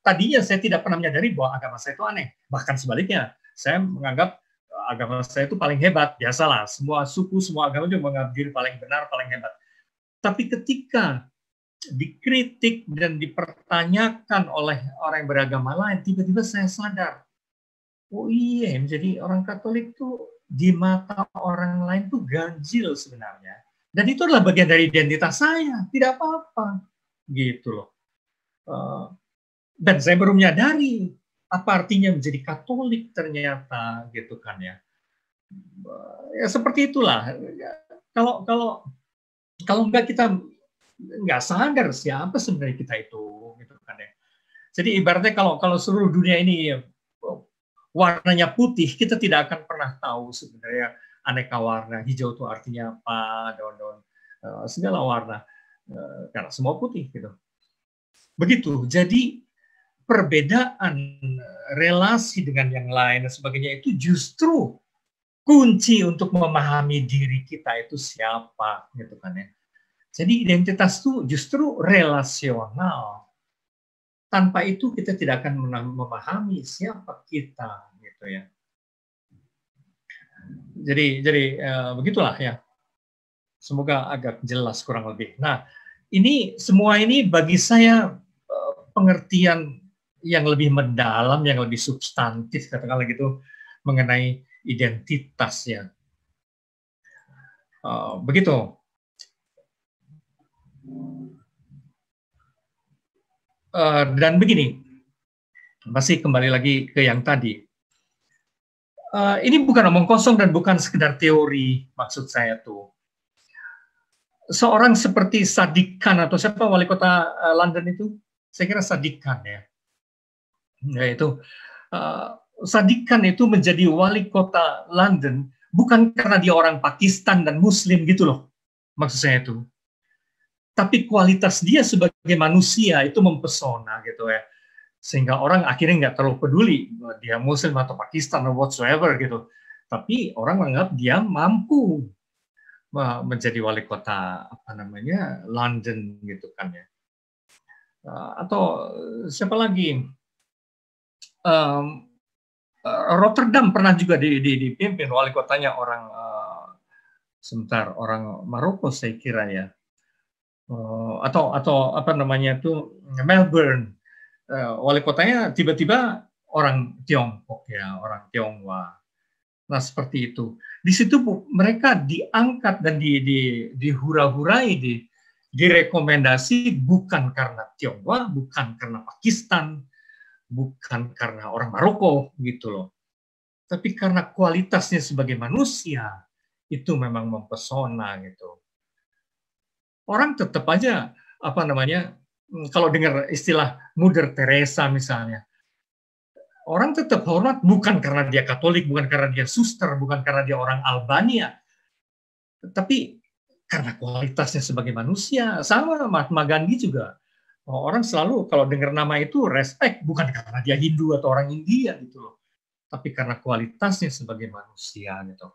tadinya saya tidak pernah menyadari bahwa agama saya itu aneh. Bahkan sebaliknya, saya menganggap eh, agama saya itu paling hebat. Biasalah, semua suku, semua agama juga menganggap diri paling benar, paling hebat. Tapi ketika dikritik dan dipertanyakan oleh orang yang beragama lain, tiba-tiba saya sadar, oh iya, jadi orang Katolik itu di mata orang lain tuh ganjil sebenarnya. Dan itu adalah bagian dari identitas saya, tidak apa-apa, gitu loh. Eh, dan saya baru menyadari apa artinya menjadi Katolik ternyata, gitu kan ya. Eh, ya seperti itulah. Kalau kalau kalau enggak kita nggak sadar siapa sebenarnya kita itu gitu kan ya. Jadi ibaratnya kalau kalau seluruh dunia ini ya, oh, warnanya putih, kita tidak akan pernah tahu sebenarnya aneka warna. Hijau itu artinya apa, daun-daun eh, segala warna eh, karena semua putih gitu. Begitu. Jadi perbedaan eh, relasi dengan yang lain dan sebagainya itu justru kunci untuk memahami diri kita itu siapa gitu kan ya. Jadi identitas itu justru relasional. Tanpa itu kita tidak akan memahami siapa kita gitu ya. Jadi jadi e, begitulah ya. Semoga agak jelas kurang lebih. Nah, ini semua ini bagi saya e, pengertian yang lebih mendalam, yang lebih substantif katakanlah gitu mengenai identitasnya. E, begitu. Eh, dan begini, masih kembali lagi ke yang tadi. Uh, ini bukan omong kosong dan bukan sekedar teori maksud saya tuh. Seorang seperti Sadikan atau siapa wali kota eh, London itu, saya kira Sadikan ya. ya. itu uh, Sadikan itu menjadi wali kota London bukan karena dia orang Pakistan dan Muslim gitu loh. Maksud saya itu tapi kualitas dia sebagai manusia itu mempesona gitu ya sehingga orang akhirnya nggak terlalu peduli dia Muslim atau Pakistan atau whatsoever gitu tapi orang menganggap dia mampu menjadi wali kota apa namanya London gitu kan ya eh, atau eh, siapa lagi eh, Rotterdam pernah juga dipimpin wali kotanya orang sebentar orang Maroko saya kira ya uh, atau atau apa namanya itu Melbourne uh, wali kotanya tiba-tiba orang Tiongkok ya orang Tionghoa nah seperti itu di situ mereka diangkat dan di di dihura-hurai di direkomendasi bukan karena Tionghoa bukan karena Pakistan bukan karena orang Maroko gitu loh tapi karena kualitasnya sebagai manusia itu memang mempesona gitu orang tetap aja apa namanya mm, kalau dengar istilah Mother Teresa misalnya orang tetap hormat bukan karena dia Katolik, bukan karena dia suster, bukan karena dia orang Albania, tapi karena kualitasnya sebagai manusia. Sama Mahatma Gandhi juga. Oh, orang selalu kalau dengar nama itu respect, bukan karena dia Hindu atau orang India gitu loh, tapi karena kualitasnya sebagai manusia gitu.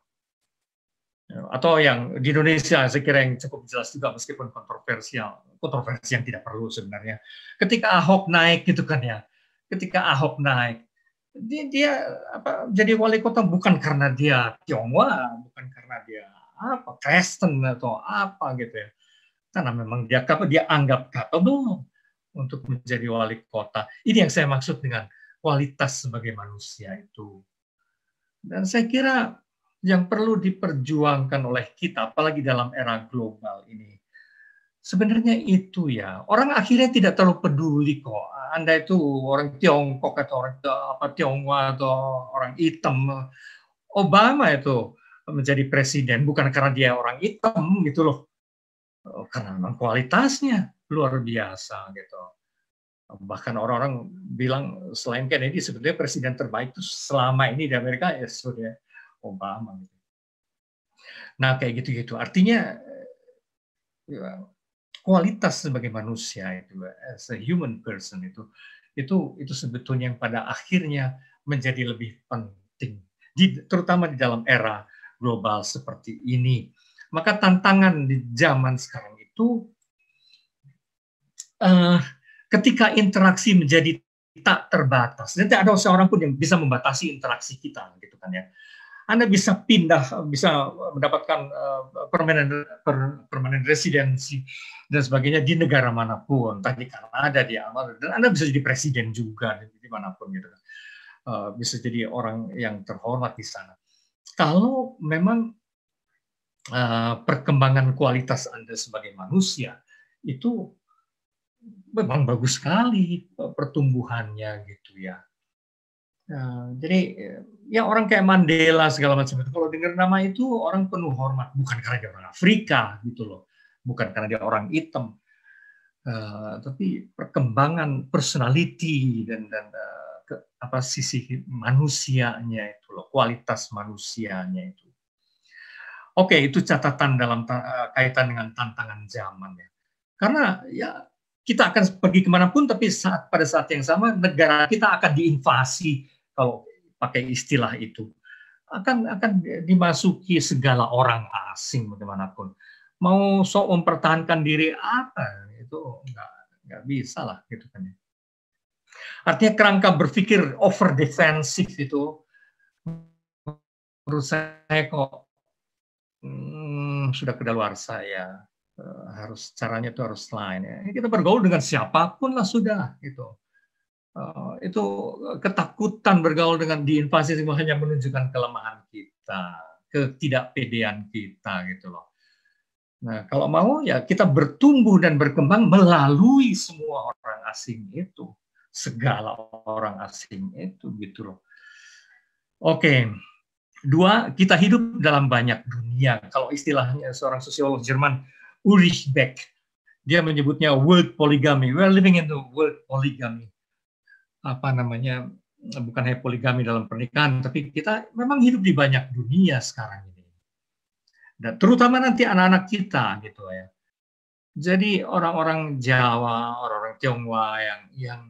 Ya, atau yang di Indonesia saya kira yang cukup jelas juga meskipun kontroversial kontroversi yang tidak perlu sebenarnya ketika Ahok naik gitu kan ya ketika Ahok naik dia, dia apa jadi wali kota bukan karena dia Tionghoa bukan karena dia apa Kristen atau apa gitu ya karena memang dia apa dia anggap capable untuk menjadi wali kota ini yang saya maksud dengan kualitas sebagai manusia itu dan saya kira yang perlu diperjuangkan oleh kita, apalagi dalam era global ini. Sebenarnya itu ya, orang akhirnya tidak terlalu peduli kok. Anda itu orang Tiongkok atau orang apa Tionghoa atau orang hitam. Obama itu menjadi presiden bukan karena dia orang hitam gitu loh. Oh, karena memang kualitasnya luar biasa gitu. Bahkan orang-orang bilang selain Kennedy sebenarnya presiden terbaik itu selama ini di Amerika ya sudah Obama gitu. Nah kayak gitu-gitu. Artinya eh, ya, kualitas sebagai manusia itu, as a human person itu, itu itu sebetulnya yang pada akhirnya menjadi lebih penting, di, terutama di dalam era global seperti ini. Maka tantangan di zaman sekarang itu uh, ketika interaksi menjadi tak terbatas. Nanti ada seorang pun yang bisa membatasi interaksi kita gitu kan ya. Anda bisa pindah, bisa mendapatkan permanent eh, permanent residensi dan sebagainya di negara manapun, tadi di ada di Amerika, dan Anda bisa jadi presiden juga di manapun gitu kan. eh, bisa jadi orang yang terhormat di sana. Kalau memang eh, perkembangan kualitas Anda sebagai manusia itu memang bagus sekali pertumbuhannya gitu ya. Nah, jadi ya orang kayak Mandela segala macam itu kalau dengar nama itu orang penuh hormat bukan karena dia orang Afrika gitu loh bukan karena dia orang hitam uh, tapi perkembangan personality dan dan uh, ke, apa sisi manusianya itu loh kualitas manusianya itu oke okay, itu catatan dalam ta eh, kaitan dengan tantangan zaman ya karena ya kita akan pergi kemanapun tapi saat pada saat yang sama negara kita akan diinvasi kalau pakai istilah itu akan akan dimasuki segala orang asing bagaimanapun mau sok mempertahankan diri apa itu nggak nggak bisa lah gitu kan ya. artinya kerangka berpikir over defensif itu menurut saya kok hmm, sudah kedaluarsa saya eh, harus caranya itu harus lain ya. Kita bergaul dengan siapapun lah sudah gitu. Eh, itu ketakutan bergaul dengan diinvasi hanya menunjukkan kelemahan kita, ketidakpedean kita gitu loh. Nah, kalau mau ya kita bertumbuh dan berkembang melalui semua orang asing itu, segala orang asing itu gitu loh. Oke. Dua, kita hidup dalam banyak dunia. Kalau istilahnya seorang sosiolog Jerman Ulrich Beck, dia menyebutnya world polygamy. We are living in the world polygamy apa namanya bukan hanya poligami dalam pernikahan, tapi kita memang hidup di banyak dunia sekarang ini. Dan terutama nanti anak-anak kita gitu ya. Jadi orang-orang Jawa, orang-orang Tionghoa yang yang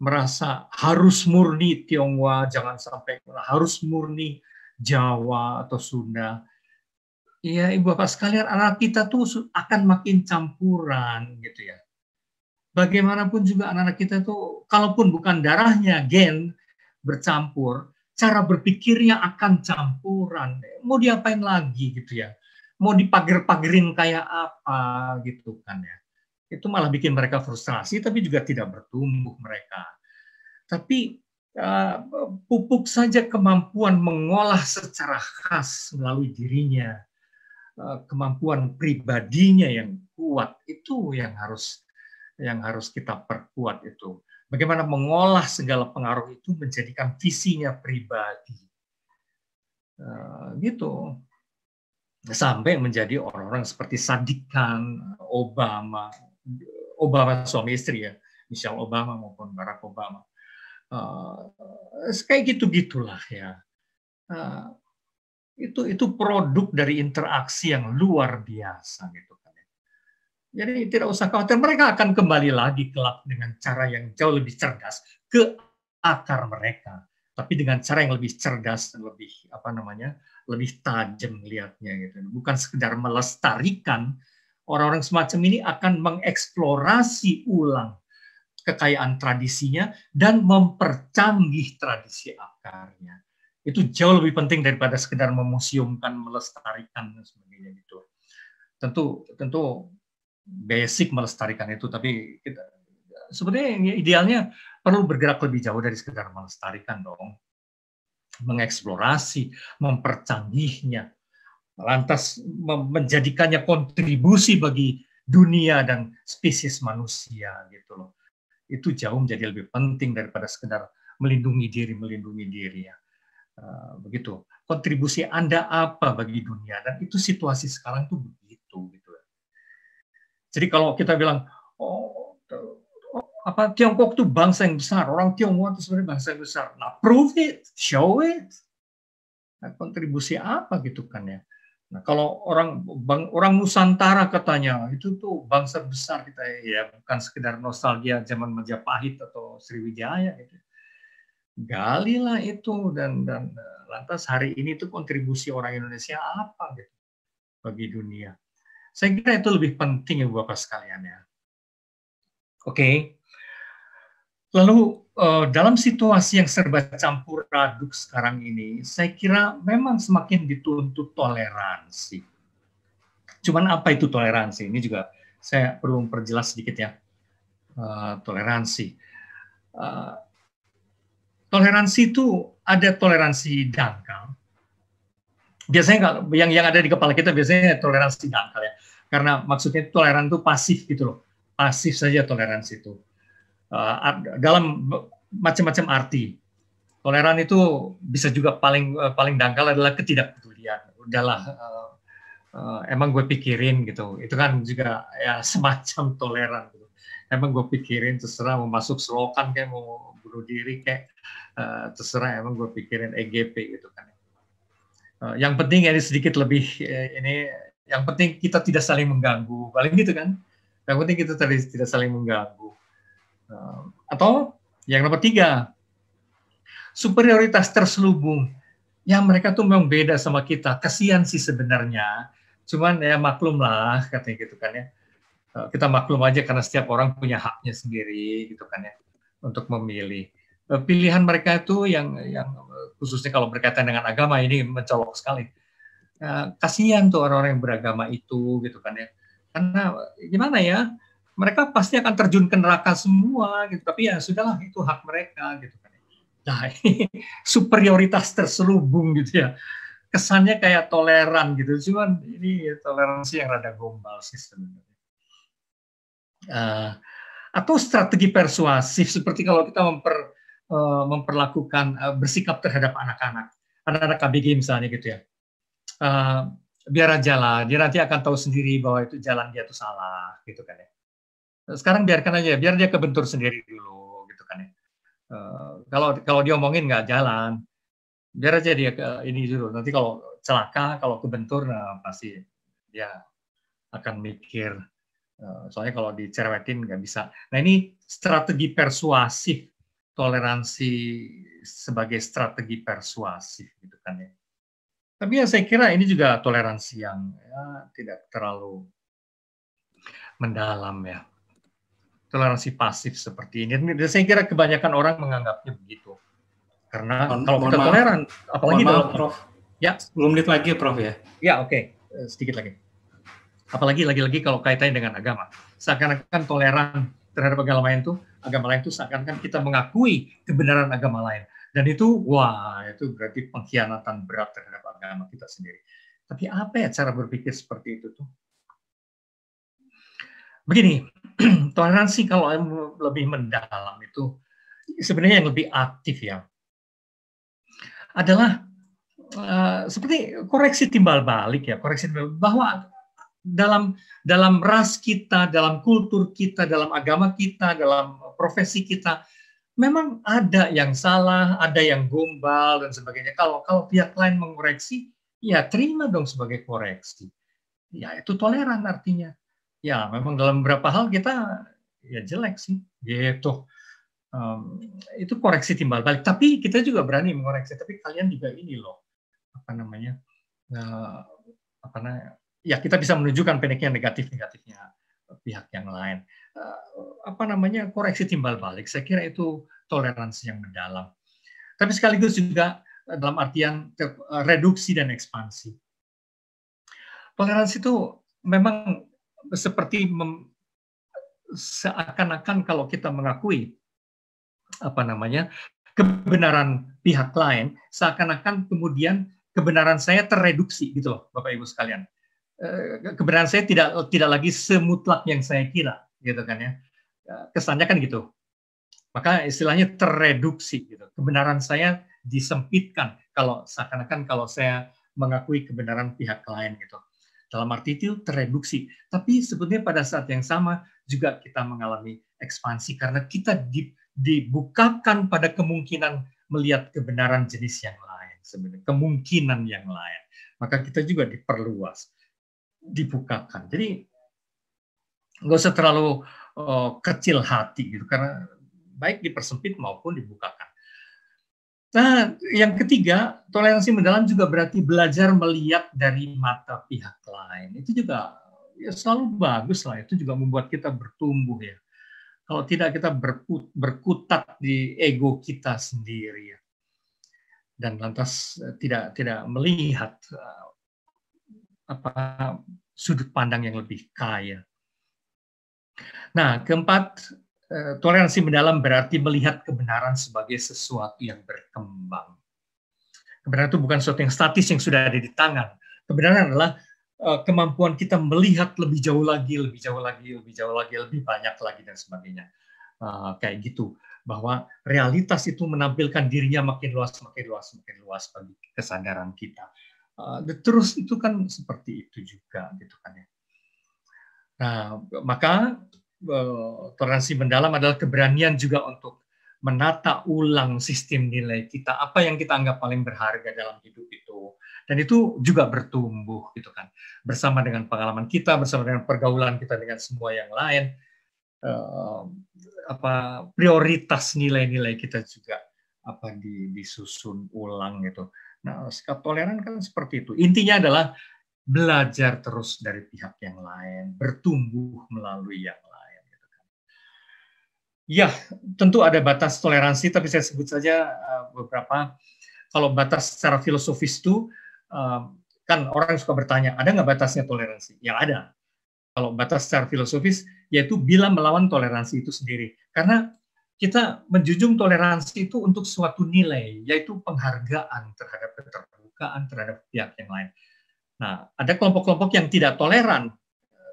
merasa harus murni Tionghoa, jangan sampai harus murni Jawa atau Sunda. iya Ibu Bapak sekalian, anak kita tuh akan makin campuran gitu ya bagaimanapun juga anak-anak kita itu, kalaupun bukan darahnya, gen bercampur, cara berpikirnya akan campuran. Mau diapain lagi gitu ya? Mau dipager-pagerin kayak apa gitu kan ya? Itu malah bikin mereka frustrasi, tapi juga tidak bertumbuh mereka. Tapi Uh, pupuk saja kemampuan mengolah secara khas melalui dirinya, uh, kemampuan pribadinya yang kuat itu yang harus yang harus kita perkuat itu. Bagaimana mengolah segala pengaruh itu menjadikan visinya pribadi. Uh, gitu. Sampai menjadi orang-orang seperti Sadikan, Obama, Obama suami istri ya, Michelle Obama maupun Barack Obama. Uh, kayak gitu-gitulah ya. Uh, itu itu produk dari interaksi yang luar biasa gitu. Jadi tidak usah khawatir, mereka akan kembali lagi kelak dengan cara yang jauh lebih cerdas ke akar mereka. Tapi dengan cara yang lebih cerdas dan lebih apa namanya, lebih tajam lihatnya gitu. Bukan sekedar melestarikan, orang-orang semacam ini akan mengeksplorasi ulang kekayaan tradisinya dan mempercanggih tradisi akarnya. Itu jauh lebih penting daripada sekedar memuseumkan, melestarikan dan sebagainya gitu. Tentu tentu basic melestarikan itu, tapi kita, sebenarnya idealnya perlu bergerak lebih jauh dari sekedar melestarikan dong, mengeksplorasi, mempercanggihnya, lantas menjadikannya kontribusi bagi dunia dan spesies manusia gitu loh. Itu jauh menjadi lebih penting daripada sekedar melindungi diri, melindungi diri ya. Eh, begitu. Kontribusi Anda apa bagi dunia dan itu situasi sekarang tuh begitu. Jadi kalau kita bilang oh, apa Tiongkok itu bangsa yang besar, orang Tiongkok itu sebenarnya bangsa yang besar. Nah, prove it, show it. Nah, kontribusi apa gitu kan ya? Nah, kalau orang bang, orang Nusantara katanya itu tuh bangsa besar kita ya, bukan sekedar nostalgia zaman Majapahit atau Sriwijaya gitu. Galilah itu dan dan eh, lantas hari ini tuh kontribusi orang Indonesia apa gitu bagi dunia. Saya kira itu lebih penting ya Bapak sekalian ya. Oke. Okay. Lalu uh, dalam situasi yang serba campur aduk sekarang ini, saya kira memang semakin dituntut toleransi. Cuman apa itu toleransi? Ini juga saya perlu memperjelas sedikit ya. Uh, toleransi. Uh, toleransi itu ada toleransi dangkal, biasanya kalau yang yang ada di kepala kita biasanya toleransi dangkal ya karena maksudnya toleran itu pasif gitu loh pasif saja toleransi itu uh, dalam macam-macam arti toleran itu bisa juga paling uh, paling dangkal adalah ketidakpedulian udahlah uh, uh, emang gue pikirin gitu itu kan juga ya [laughs] semacam toleran gitu emang gue pikirin terserah mau masuk selokan kayak mau bunuh diri kayak uh, terserah emang gue pikirin EGP gitu kan Eh, yang penting ini sedikit lebih eh, ini yang penting kita tidak saling mengganggu paling gitu kan yang penting kita tidak saling mengganggu uh, atau yang nomor tiga superioritas terselubung ya mereka tuh memang beda sama kita kasihan sih sebenarnya cuman ya maklum lah katanya gitu kan ya eh, kita maklum aja karena setiap orang punya haknya sendiri gitu kan ya untuk memilih pilihan mereka itu yang yang khususnya kalau berkaitan dengan agama ini mencolok sekali. Nah, kasihan tuh orang-orang yang beragama itu gitu kan ya. Karena gimana ya, mereka pasti akan terjun ke neraka semua gitu. Tapi ya sudahlah itu hak mereka gitu kan. Ya. Nah ini [laughs] superioritas terselubung gitu ya. Kesannya kayak toleran gitu, cuman ini ya, toleransi yang rada gombal sistem. sebenarnya. Uh, atau strategi persuasif seperti kalau kita memper Eh, memperlakukan uh, bersikap terhadap anak-anak anak-anak KBG misalnya gitu ya uh, biar aja lah dia nanti akan tahu sendiri bahwa itu jalan dia itu salah gitu kan ya sekarang biarkan aja biar dia kebentur sendiri dulu gitu kan ya uh, kalau kalau dia omongin nggak jalan biar aja dia ke, ini dulu nanti kalau celaka kalau kebentur nah pasti dia akan mikir soalnya kalau dicerewetin nggak bisa. Nah ini strategi persuasif toleransi sebagai strategi persuasif gitu kan ya. Tapi ya saya kira ini juga toleransi yang ya, tidak terlalu mendalam ya. Toleransi pasif seperti ini. Dan Saya kira kebanyakan orang menganggapnya begitu. Karena mohon, kalau kita maaf, toleran, apalagi maaf, dalam Prof. Ya, 10 menit lagi Prof ya. Ya, oke. Okay. Eh, sedikit lagi. Apalagi lagi-lagi kalau kaitannya dengan agama. Seakan-akan toleran terhadap agama lain itu agama lain itu seakan-akan kita mengakui kebenaran agama lain. Dan itu, wah, itu berarti pengkhianatan berat terhadap agama kita sendiri. Tapi apa ya cara berpikir seperti itu tuh? Begini, [clears throat] toleransi kalau lebih mendalam itu sebenarnya yang lebih aktif ya adalah uh, seperti koreksi timbal balik ya koreksi timbal balik, bahwa dalam dalam ras kita, dalam kultur kita, dalam agama kita, dalam eh, profesi kita, memang ada yang salah, ada yang gombal dan sebagainya. Kalau kalau pihak lain mengoreksi, ya terima dong sebagai koreksi. Ya itu toleran artinya. Ya memang dalam beberapa hal kita ya jelek sih, gitu. Um, itu koreksi timbal balik. Tapi kita juga berani mengoreksi. Tapi kalian juga ini loh, apa namanya, uh, apa namanya ya kita bisa menunjukkan pendeknya negatif-negatifnya pihak yang lain. Eh, apa namanya koreksi timbal balik. Saya kira itu toleransi yang mendalam. Tapi sekaligus juga eh, dalam artian eh, reduksi dan ekspansi. Toleransi itu memang seperti mem, seakan-akan kalau kita mengakui apa namanya kebenaran pihak lain seakan-akan kemudian kebenaran saya tereduksi gitu loh Bapak Ibu sekalian Eh, kebenaran saya tidak tidak lagi semutlak yang saya kira gitu kan ya. ya kesannya kan gitu maka istilahnya tereduksi gitu kebenaran saya disempitkan kalau seakan-akan kalau saya mengakui kebenaran pihak lain gitu dalam arti itu tereduksi tapi sebetulnya pada saat yang sama juga kita mengalami ekspansi karena kita di, dibukakan pada kemungkinan melihat kebenaran jenis yang lain sebenarnya kemungkinan yang lain maka kita juga diperluas dibukakan. Jadi nggak usah terlalu uh, kecil hati gitu karena baik dipersempit maupun dibukakan. Nah, yang ketiga, toleransi mendalam juga berarti belajar melihat dari mata pihak lain. Itu juga ya selalu bagus lah. Itu juga membuat kita bertumbuh ya. Kalau tidak kita berput, berkutat di ego kita sendiri ya. Dan lantas eh, tidak tidak melihat eh, apa sudut pandang yang lebih kaya. Nah, keempat, eh, toleransi mendalam berarti melihat kebenaran sebagai sesuatu yang berkembang. Kebenaran itu bukan sesuatu yang statis yang sudah ada di tangan. Kebenaran adalah eh, kemampuan kita melihat lebih jauh lagi, lebih jauh lagi, lebih jauh lagi, lebih banyak lagi dan sebagainya. Eh, kayak gitu bahwa realitas itu menampilkan dirinya makin luas, makin luas, makin luas bagi kesadaran kita terus eh, the truth itu kan seperti itu juga gitu kan ya. Nah, maka eh, toleransi mendalam adalah keberanian juga untuk menata ulang sistem nilai kita, apa yang kita anggap paling berharga dalam hidup itu. Dan itu juga bertumbuh gitu kan. Bersama dengan pengalaman kita, bersama dengan pergaulan kita dengan semua yang lain, eh, apa prioritas nilai-nilai kita juga apa disusun ulang gitu. Nah, sikap toleran kan seperti itu. Intinya adalah belajar terus dari pihak yang lain, bertumbuh melalui yang lain. Gitu kan. Ya, tentu ada batas toleransi, tapi saya sebut saja eh, beberapa. Kalau batas secara filosofis itu, eh, kan orang suka bertanya, ada nggak batasnya toleransi? Ya ada. Kalau batas secara filosofis, yaitu bila melawan toleransi itu sendiri. Karena kita menjunjung toleransi itu untuk suatu nilai, yaitu penghargaan terhadap keterbukaan terhadap pihak yang lain. Nah, ada kelompok-kelompok yang tidak toleran,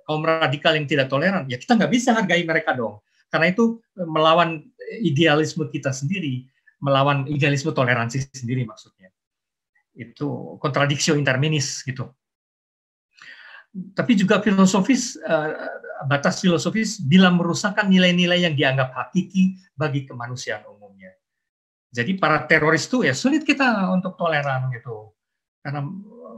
kaum radikal yang tidak toleran, ya kita nggak bisa hargai mereka dong. Karena itu e, melawan idealisme kita sendiri, melawan idealisme toleransi sendiri maksudnya. Itu kontradiksi interminis gitu. Tapi juga filosofis e, batas filosofis bila merusakkan nilai-nilai yang dianggap hakiki bagi kemanusiaan umumnya. Jadi para teroris itu ya sulit kita untuk toleran gitu. Karena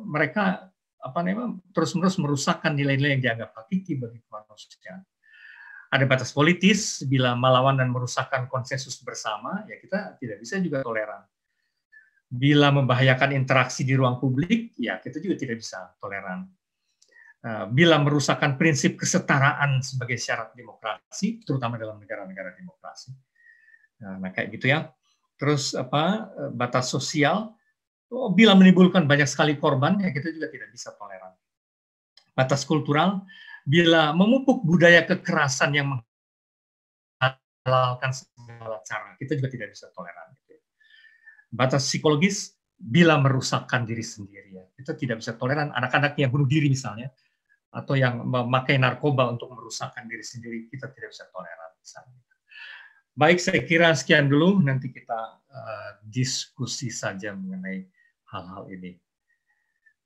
mereka apa namanya terus-menerus merusakkan nilai-nilai yang dianggap hakiki bagi kemanusiaan. Ada batas politis bila melawan dan merusakkan konsensus bersama, ya kita tidak bisa juga toleran. Bila membahayakan interaksi di ruang publik, ya kita juga tidak bisa toleran Eh, bila merusakkan prinsip kesetaraan sebagai syarat demokrasi, terutama dalam negara-negara demokrasi. Nah, nah kayak gitu ya. Terus apa eh, batas sosial oh, bila menimbulkan banyak sekali korban ya kita juga tidak bisa toleran. Batas kultural bila memupuk budaya kekerasan yang menghalalkan segala cara, kita juga tidak bisa toleran. Batas psikologis bila merusakkan diri sendiri ya. Kita tidak bisa toleran anak-anak yang bunuh diri misalnya atau yang memakai narkoba untuk merusakkan diri sendiri kita tidak bisa toleran Baik, saya kira sekian dulu. Nanti kita uh, diskusi saja mengenai hal-hal ini.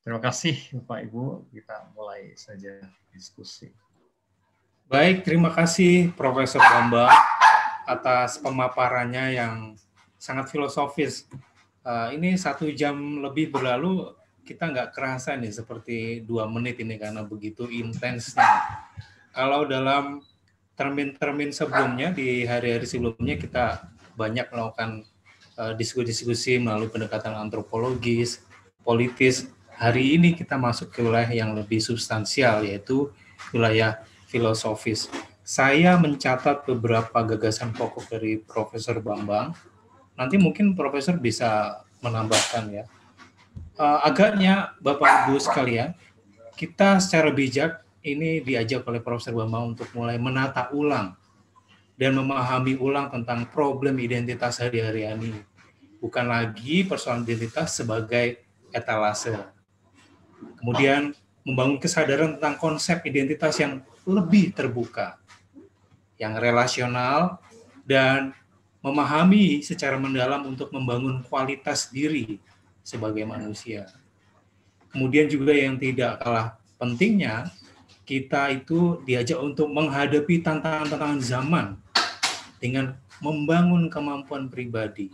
Terima kasih, Bapak Ibu. Kita mulai saja diskusi. Baik, terima kasih Profesor Bambang atas pemaparannya yang sangat filosofis. Uh, ini satu jam lebih berlalu, kita nggak kerasa nih seperti dua menit ini karena begitu intensnya. Kalau dalam termin-termin sebelumnya di hari-hari sebelumnya kita banyak melakukan eh, diskusi-diskusi uh, melalui pendekatan antropologis, politis. Hari ini kita masuk ke wilayah yang lebih substansial yaitu wilayah filosofis. Saya mencatat beberapa gagasan pokok dari Profesor Bambang. Nanti mungkin Profesor bisa menambahkan ya uh, agaknya Bapak Ibu sekalian, kita secara bijak ini diajak oleh Profesor Bambang untuk mulai menata ulang dan memahami ulang tentang problem identitas hari-hari ini. Bukan lagi persoalan identitas sebagai etalase. Kemudian membangun kesadaran tentang konsep identitas yang lebih terbuka, yang relasional dan memahami secara mendalam untuk membangun kualitas diri sebagai manusia. Kemudian juga yang tidak kalah pentingnya, kita itu diajak untuk menghadapi tantangan-tantangan zaman dengan membangun kemampuan pribadi,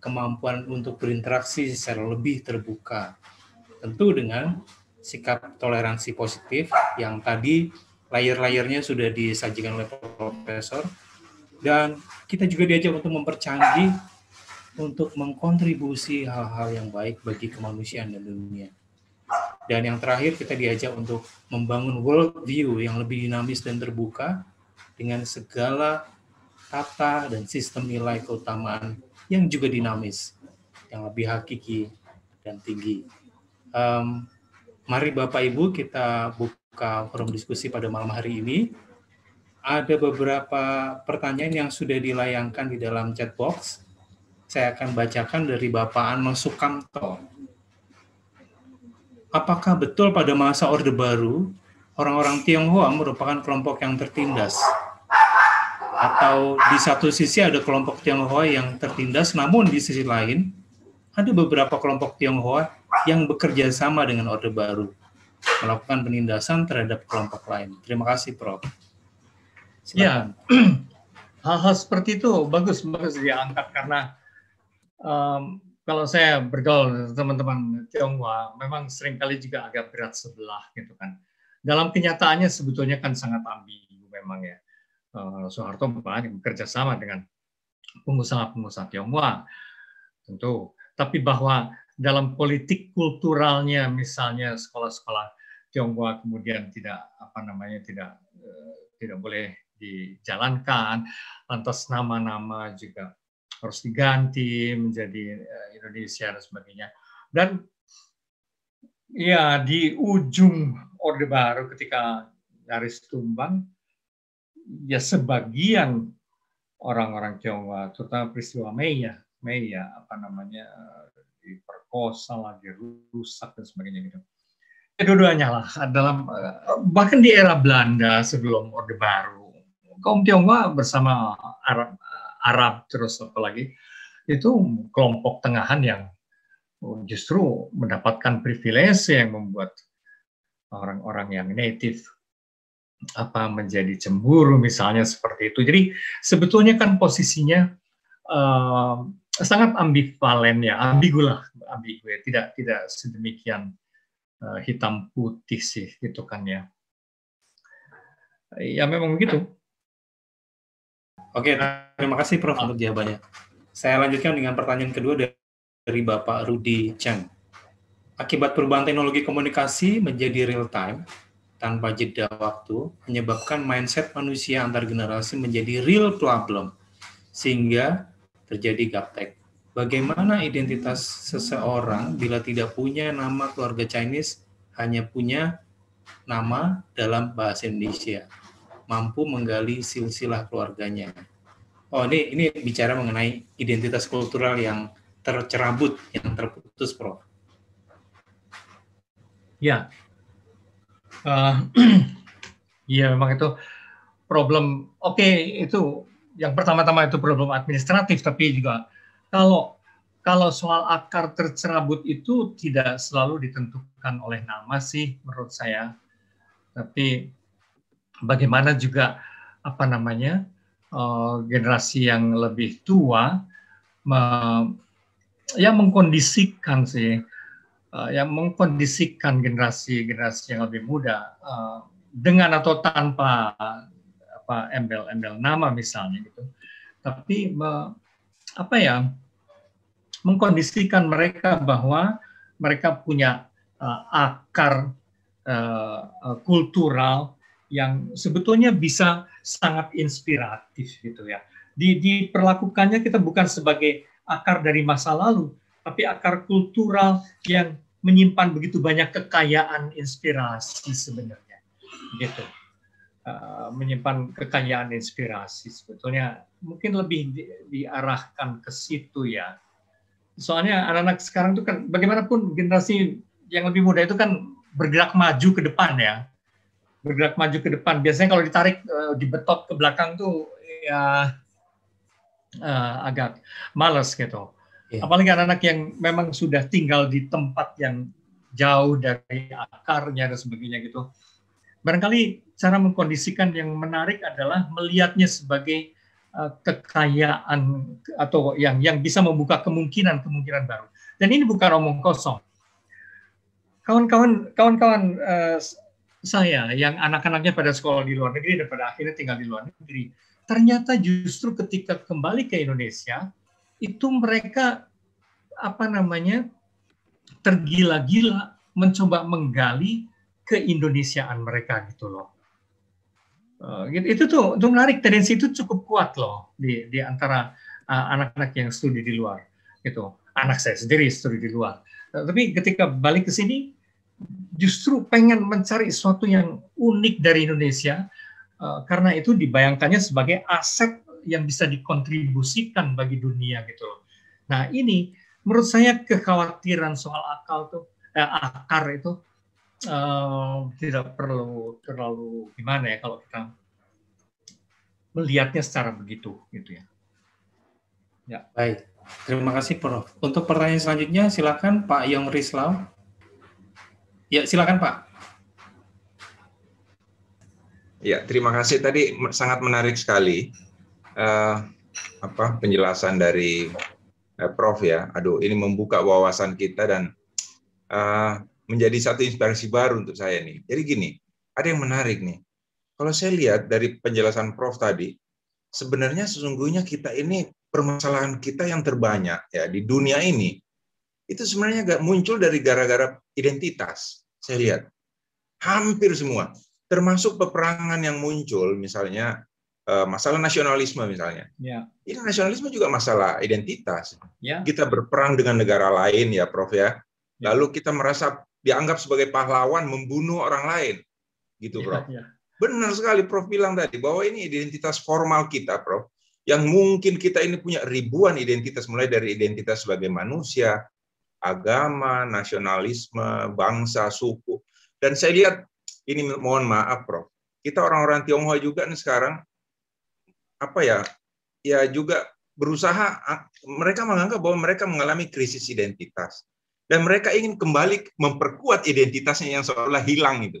kemampuan untuk berinteraksi secara lebih terbuka. Tentu dengan sikap toleransi positif yang tadi layer-layernya sudah disajikan oleh profesor dan kita juga diajak untuk mempercanggih untuk mengkontribusi hal-hal yang baik bagi kemanusiaan dan dunia. Dan yang terakhir kita diajak untuk membangun world view yang lebih dinamis dan terbuka dengan segala tata dan sistem nilai keutamaan yang juga dinamis, yang lebih hakiki dan tinggi. Um, mari Bapak Ibu kita buka forum diskusi pada malam hari ini. Ada beberapa pertanyaan yang sudah dilayangkan di dalam chat box saya akan bacakan dari Bapak Ano Sukamto. Apakah betul pada masa Orde Baru, orang-orang Tionghoa merupakan kelompok yang tertindas? Atau di satu sisi ada kelompok Tionghoa yang tertindas, namun di sisi lain ada beberapa kelompok Tionghoa yang bekerja sama dengan Orde Baru, melakukan penindasan terhadap kelompok lain. Terima kasih, Prof. Silakan. Ya, [clears throat] hal-hal seperti itu bagus bagus diangkat karena um, kalau saya bergaul teman-teman Tionghoa, memang seringkali juga agak berat sebelah gitu kan. Dalam kenyataannya sebetulnya kan sangat ambigu memang ya. Eh, Soeharto banyak bekerja sama dengan pengusaha-pengusaha Tionghoa, tentu. Tapi bahwa dalam politik kulturalnya misalnya sekolah-sekolah Tionghoa kemudian tidak apa namanya tidak eh, tidak boleh dijalankan, lantas nama-nama juga harus diganti menjadi eh, Indonesia dan sebagainya. Dan ya di ujung Orde Baru ketika garis tumbang, ya sebagian orang-orang Tionghoa, terutama peristiwa Mei ya, Mei ya apa namanya eh, diperkosa lah, dirusak dan sebagainya gitu. Kedua-duanya ya, lah dalam eh, bahkan di era Belanda sebelum Orde Baru, kaum Tionghoa bersama Arab Arab terus apalagi itu kelompok tengahan yang justru mendapatkan privilege yang membuat orang-orang yang native apa menjadi cemburu misalnya seperti itu. Jadi sebetulnya kan posisinya uh, sangat ambivalen ya, ambigu lah, ambigu ya. Tidak tidak sedemikian uh, hitam putih sih gitu kan ya. Ya memang begitu. Oke, terima kasih Prof untuk jawabannya. Saya lanjutkan dengan pertanyaan kedua dari Bapak Rudi Chang. Akibat perubahan teknologi komunikasi menjadi real time tanpa jeda waktu menyebabkan mindset manusia antar generasi menjadi real problem sehingga terjadi gaptek. Bagaimana identitas seseorang bila tidak punya nama keluarga Chinese, hanya punya nama dalam bahasa Indonesia? mampu menggali silsilah keluarganya. Oh ini ini bicara mengenai identitas kultural yang tercerabut, yang terputus, Prof. Ya, uh, [clears throat] ya memang itu problem. Oke okay, itu yang pertama-tama itu problem administratif, tapi juga kalau kalau soal akar tercerabut itu tidak selalu ditentukan oleh nama sih menurut saya. Tapi bagaimana juga apa namanya uh, generasi yang lebih tua uh, yang mengkondisikan sih uh, eh, yang mengkondisikan generasi-generasi yang lebih muda uh, dengan atau tanpa apa embel-embel nama misalnya gitu tapi uh, apa ya mengkondisikan mereka bahwa mereka punya uh, akar uh, kultural yang sebetulnya bisa sangat inspiratif gitu ya. Di, diperlakukannya kita bukan sebagai akar dari masa lalu, tapi akar kultural yang menyimpan begitu banyak kekayaan inspirasi sebenarnya, gitu. Uh, menyimpan kekayaan inspirasi sebetulnya mungkin lebih di, diarahkan ke situ ya. Soalnya anak-anak sekarang itu kan bagaimanapun generasi yang lebih muda itu kan bergerak maju ke depan ya bergerak maju ke depan. Biasanya kalau ditarik uh, di betot ke belakang tuh ya uh, agak males gitu. Yeah. Apalagi anak-anak yang memang sudah tinggal di tempat yang jauh dari akarnya dan sebagainya gitu. Barangkali cara mengkondisikan yang menarik adalah melihatnya sebagai uh, kekayaan atau yang yang bisa membuka kemungkinan-kemungkinan baru. Dan ini bukan omong kosong kawan-kawan kawan-kawan saya yang anak-anaknya pada sekolah di luar negeri dan pada akhirnya tinggal di luar negeri, ternyata justru ketika kembali ke Indonesia itu mereka apa namanya tergila-gila mencoba menggali keindonesiaan mereka gitu loh. Uh, itu tuh itu menarik tendensi itu cukup kuat loh di, di antara eh, anak-anak uh, yang studi di luar gitu. Anak saya sendiri studi di luar. Uh, tapi ketika balik ke sini justru pengen mencari sesuatu yang unik dari Indonesia uh, karena itu dibayangkannya sebagai aset yang bisa dikontribusikan bagi dunia gitu loh. Nah ini menurut saya kekhawatiran soal akal tuh eh, akar itu uh, tidak perlu terlalu gimana ya kalau kita melihatnya secara begitu gitu ya. Ya baik. Terima kasih Prof. Untuk pertanyaan selanjutnya silakan Pak Yong Rislau. Ya, silakan Pak. Ya, terima kasih. Tadi sangat menarik sekali uh, apa penjelasan dari uh, Prof ya. Aduh, ini membuka wawasan kita dan uh, menjadi satu inspirasi baru untuk saya nih. Jadi gini, ada yang menarik nih. Kalau saya lihat dari penjelasan Prof tadi, sebenarnya sesungguhnya kita ini permasalahan kita yang terbanyak ya di dunia ini itu sebenarnya gak muncul dari gara-gara identitas saya lihat hampir semua, termasuk peperangan yang muncul, misalnya eh, masalah nasionalisme misalnya. Ya. Ini nasionalisme juga masalah identitas. Ya. Kita berperang dengan negara lain ya, Prof ya. ya. Lalu kita merasa dianggap sebagai pahlawan membunuh orang lain, gitu, ya, Prof. ya. Benar sekali Prof bilang tadi bahwa ini identitas formal kita, Prof. Yang mungkin kita ini punya ribuan identitas, mulai dari identitas sebagai manusia, agama, nasionalisme, bangsa, suku. Dan saya lihat ini mohon maaf, Prof. Kita orang-orang Tionghoa juga nih sekarang apa ya? Ya juga berusaha mereka menganggap bahwa mereka mengalami krisis identitas dan mereka ingin kembali memperkuat identitasnya yang seolah hilang itu.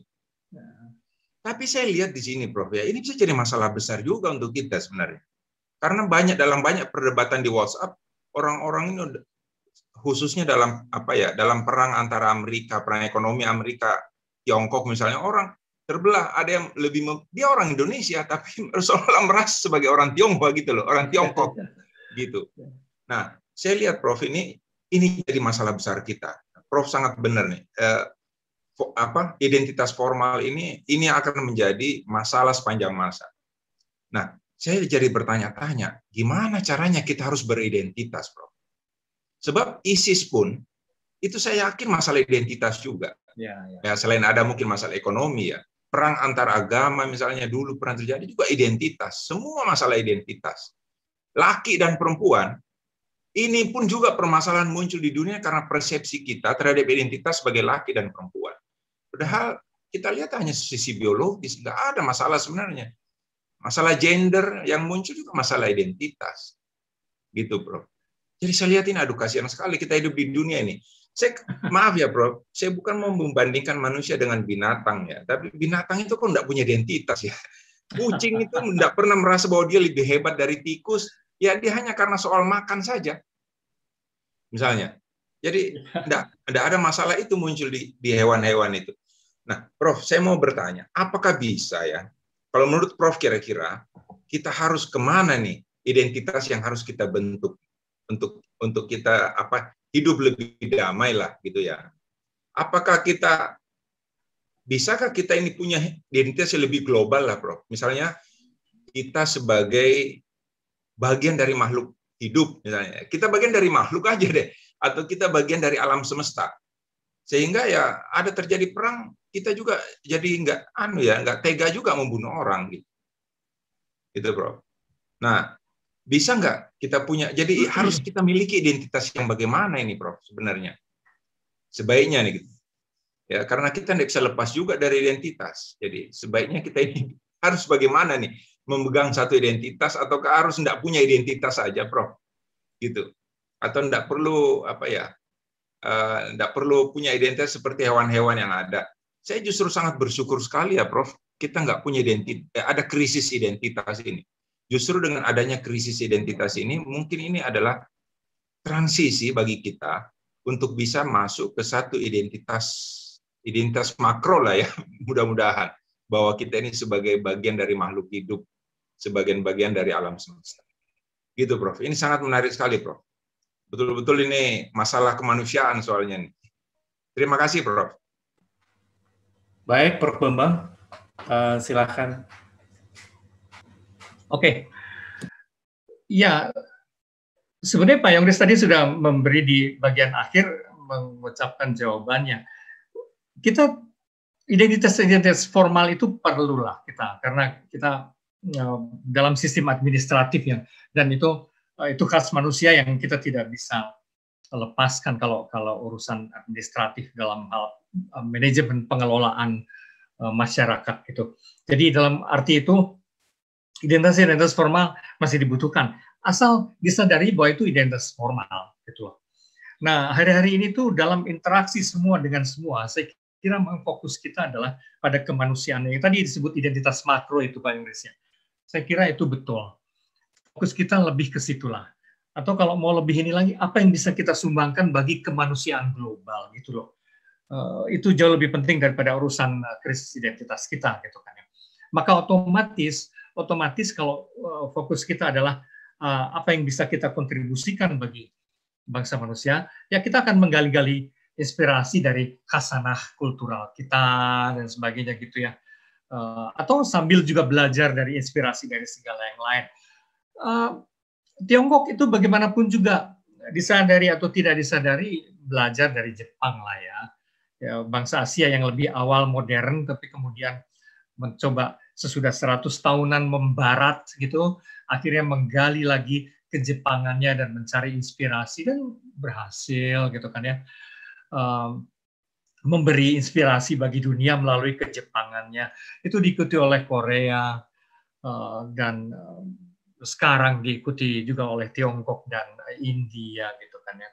Tapi saya lihat di sini, Prof. Ya, ini bisa jadi masalah besar juga untuk kita sebenarnya. Karena banyak dalam banyak perdebatan di WhatsApp, orang-orang ini khususnya dalam apa ya dalam perang antara Amerika perang ekonomi Amerika Tiongkok misalnya orang terbelah ada yang lebih dia orang Indonesia [laughs] tapi seolah olah merasa sebagai orang Tiongkok gitu loh orang Tiongkok [laughs] gitu nah saya lihat Prof ini ini jadi masalah besar kita Prof sangat benar nih eh, apa identitas formal ini ini akan menjadi masalah sepanjang masa nah saya jadi bertanya-tanya gimana caranya kita harus beridentitas Prof Sebab ISIS pun itu saya yakin masalah identitas juga. Ya, ya. ya selain ada mungkin masalah ekonomi ya, perang antar agama misalnya dulu pernah terjadi juga identitas, semua masalah identitas. Laki dan perempuan ini pun juga permasalahan muncul di dunia karena persepsi kita terhadap identitas sebagai laki dan perempuan. Padahal kita lihat hanya sisi biologis, nggak ada masalah sebenarnya. Masalah gender yang muncul juga masalah identitas. Gitu, bro. Jadi saya lihat ini aduh kasihan sekali kita hidup di dunia ini. Saya maaf ya prof. saya bukan mau membandingkan manusia dengan binatang ya, tapi binatang itu kok tidak punya identitas ya. Kucing itu tidak pernah merasa bahwa dia lebih hebat dari tikus, ya dia hanya karena soal makan saja. Misalnya. Jadi tidak ada masalah itu muncul di di hewan-hewan itu. Nah, Prof, saya mau bertanya, apakah bisa ya? Kalau menurut Prof kira-kira kita harus kemana nih identitas yang harus kita bentuk? untuk untuk kita apa hidup lebih damai lah gitu ya. Apakah kita bisakah kita ini punya identitas yang lebih global lah, Prof? Misalnya kita sebagai bagian dari makhluk hidup misalnya. Kita bagian dari makhluk aja deh atau kita bagian dari alam semesta. Sehingga ya ada terjadi perang, kita juga jadi nggak anu ya, nggak tega juga membunuh orang gitu. Itu, Bro. Nah, bisa nggak kita punya? Jadi hmm. harus kita miliki identitas yang bagaimana ini, Prof. Sebenarnya sebaiknya nih, gitu. ya karena kita tidak bisa lepas juga dari identitas. Jadi sebaiknya kita ini [laughs] harus bagaimana nih memegang satu identitas atau harus tidak punya identitas saja, Prof. Gitu atau tidak perlu apa ya tidak eh, uh, perlu punya identitas seperti hewan-hewan yang ada. Saya justru sangat bersyukur sekali ya, Prof. Kita nggak punya identitas, eh, ada krisis identitas ini justru dengan adanya krisis identitas ini mungkin ini adalah transisi bagi kita untuk bisa masuk ke satu identitas identitas makro lah ya [laughs] mudah-mudahan bahwa kita ini sebagai bagian dari makhluk hidup sebagian bagian dari alam semesta gitu prof ini sangat menarik sekali prof betul-betul ini masalah kemanusiaan soalnya nih terima kasih prof baik prof bambang uh, eh, silahkan Oke. Okay. Ya, sebenarnya Pak Yongris tadi sudah memberi di bagian akhir mengucapkan jawabannya. Kita identitas-identitas formal itu perlulah kita karena kita e, dalam sistem administratif ya dan itu e, itu khas manusia yang kita tidak bisa lepaskan kalau kalau urusan administratif dalam hal e, manajemen pengelolaan masyarakat gitu. Jadi dalam arti itu identitas identitas formal masih dibutuhkan asal disadari bahwa itu identitas formal gitu Nah, hari-hari ini tuh dalam interaksi semua dengan semua, saya kira memang fokus kita adalah pada kemanusiaan yang tadi disebut identitas makro itu Pak Inggrisnya. Saya kira itu betul. Fokus kita lebih ke situlah. Atau kalau mau lebih ini lagi, apa yang bisa kita sumbangkan bagi kemanusiaan global gitu loh. Eh, itu jauh lebih penting daripada urusan eh, krisis identitas kita gitu kan ya. Maka otomatis otomatis kalau eh, fokus kita adalah eh, apa yang bisa kita kontribusikan bagi bangsa manusia, ya kita akan menggali-gali inspirasi dari khasanah kultural kita dan sebagainya gitu ya. Eh, atau sambil juga belajar dari inspirasi dari segala yang lain. Tiongkok itu bagaimanapun juga disadari atau tidak disadari belajar dari Jepang lah ya. ya bangsa Asia yang lebih awal modern tapi kemudian mencoba sesudah 100 tahunan membarat gitu, akhirnya menggali lagi ke Jepangannya dan mencari inspirasi dan berhasil gitu kan ya. Um, memberi inspirasi bagi dunia melalui kejepangannya. Itu diikuti oleh Korea eh, dan eh, sekarang diikuti juga oleh Tiongkok dan eh, India gitu kan ya.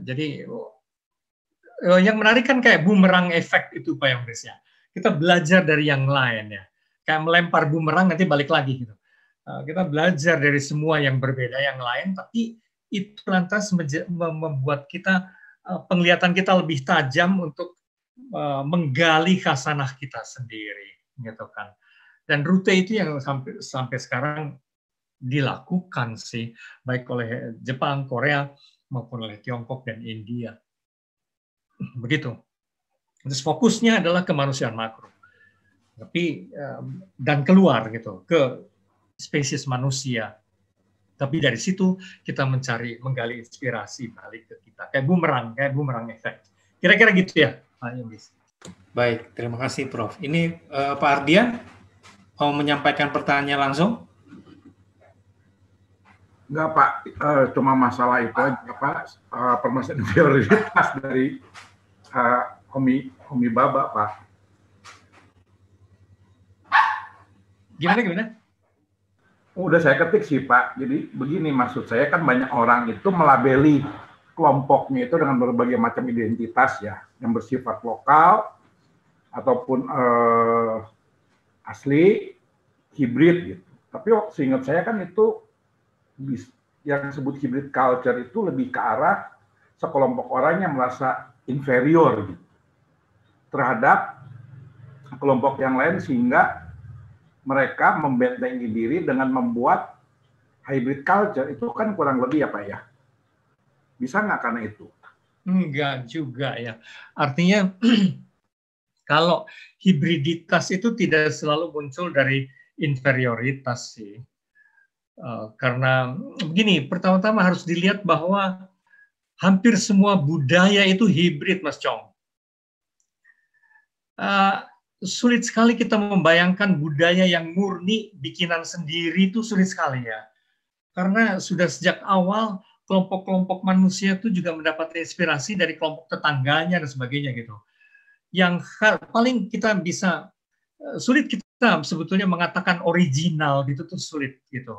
jadi oh, yang menarik kan kayak bumerang efek itu Pak yang ya kita belajar dari yang lain ya kayak melempar bumerang nanti balik lagi gitu eh, kita belajar dari semua yang berbeda yang lain tapi itu lantas membuat kita eh, penglihatan kita lebih tajam untuk eh, menggali khasanah kita sendiri gitu kan dan rute itu yang sampai sampai sekarang dilakukan sih baik oleh Jepang Korea maupun oleh Tiongkok dan India begitu Terus fokusnya adalah kemanusiaan makro. Tapi dan keluar gitu ke spesies manusia. Tapi dari situ kita mencari menggali inspirasi balik ke kita kayak bumerang, kayak bumerang efek. Kira-kira gitu ya, Pak Baik, terima kasih Prof. Ini uh, Pak Ardian mau menyampaikan pertanyaan langsung? Enggak Pak, uh, cuma masalah itu aja uh, permasalahan [laughs] prioritas dari uh, Umi, Umi Baba Pak. Gimana gimana? Udah saya ketik sih Pak. Jadi begini maksud saya kan banyak orang itu melabeli kelompoknya itu dengan berbagai macam identitas ya, yang bersifat lokal ataupun eh, asli, hibrid gitu. Tapi seingat saya kan itu yang disebut hibrid culture itu lebih ke arah sekelompok orang yang merasa inferior gitu terhadap kelompok yang lain sehingga mereka membentengi diri dengan membuat hybrid culture itu kan kurang lebih ya Pak ya. Bisa nggak karena itu? Enggak juga ya. Artinya [clears throat] kalau hibriditas itu tidak selalu muncul dari inferioritas sih. Uh, karena begini, pertama-tama harus dilihat bahwa hampir semua budaya itu hibrid, Mas Chong. Eh, sulit sekali kita membayangkan budaya yang murni bikinan sendiri itu sulit sekali ya. Karena sudah sejak awal kelompok-kelompok manusia itu juga mendapat inspirasi dari kelompok tetangganya dan sebagainya gitu. Yang paling kita bisa eh, sulit kita sebetulnya mengatakan original gitu tuh sulit gitu.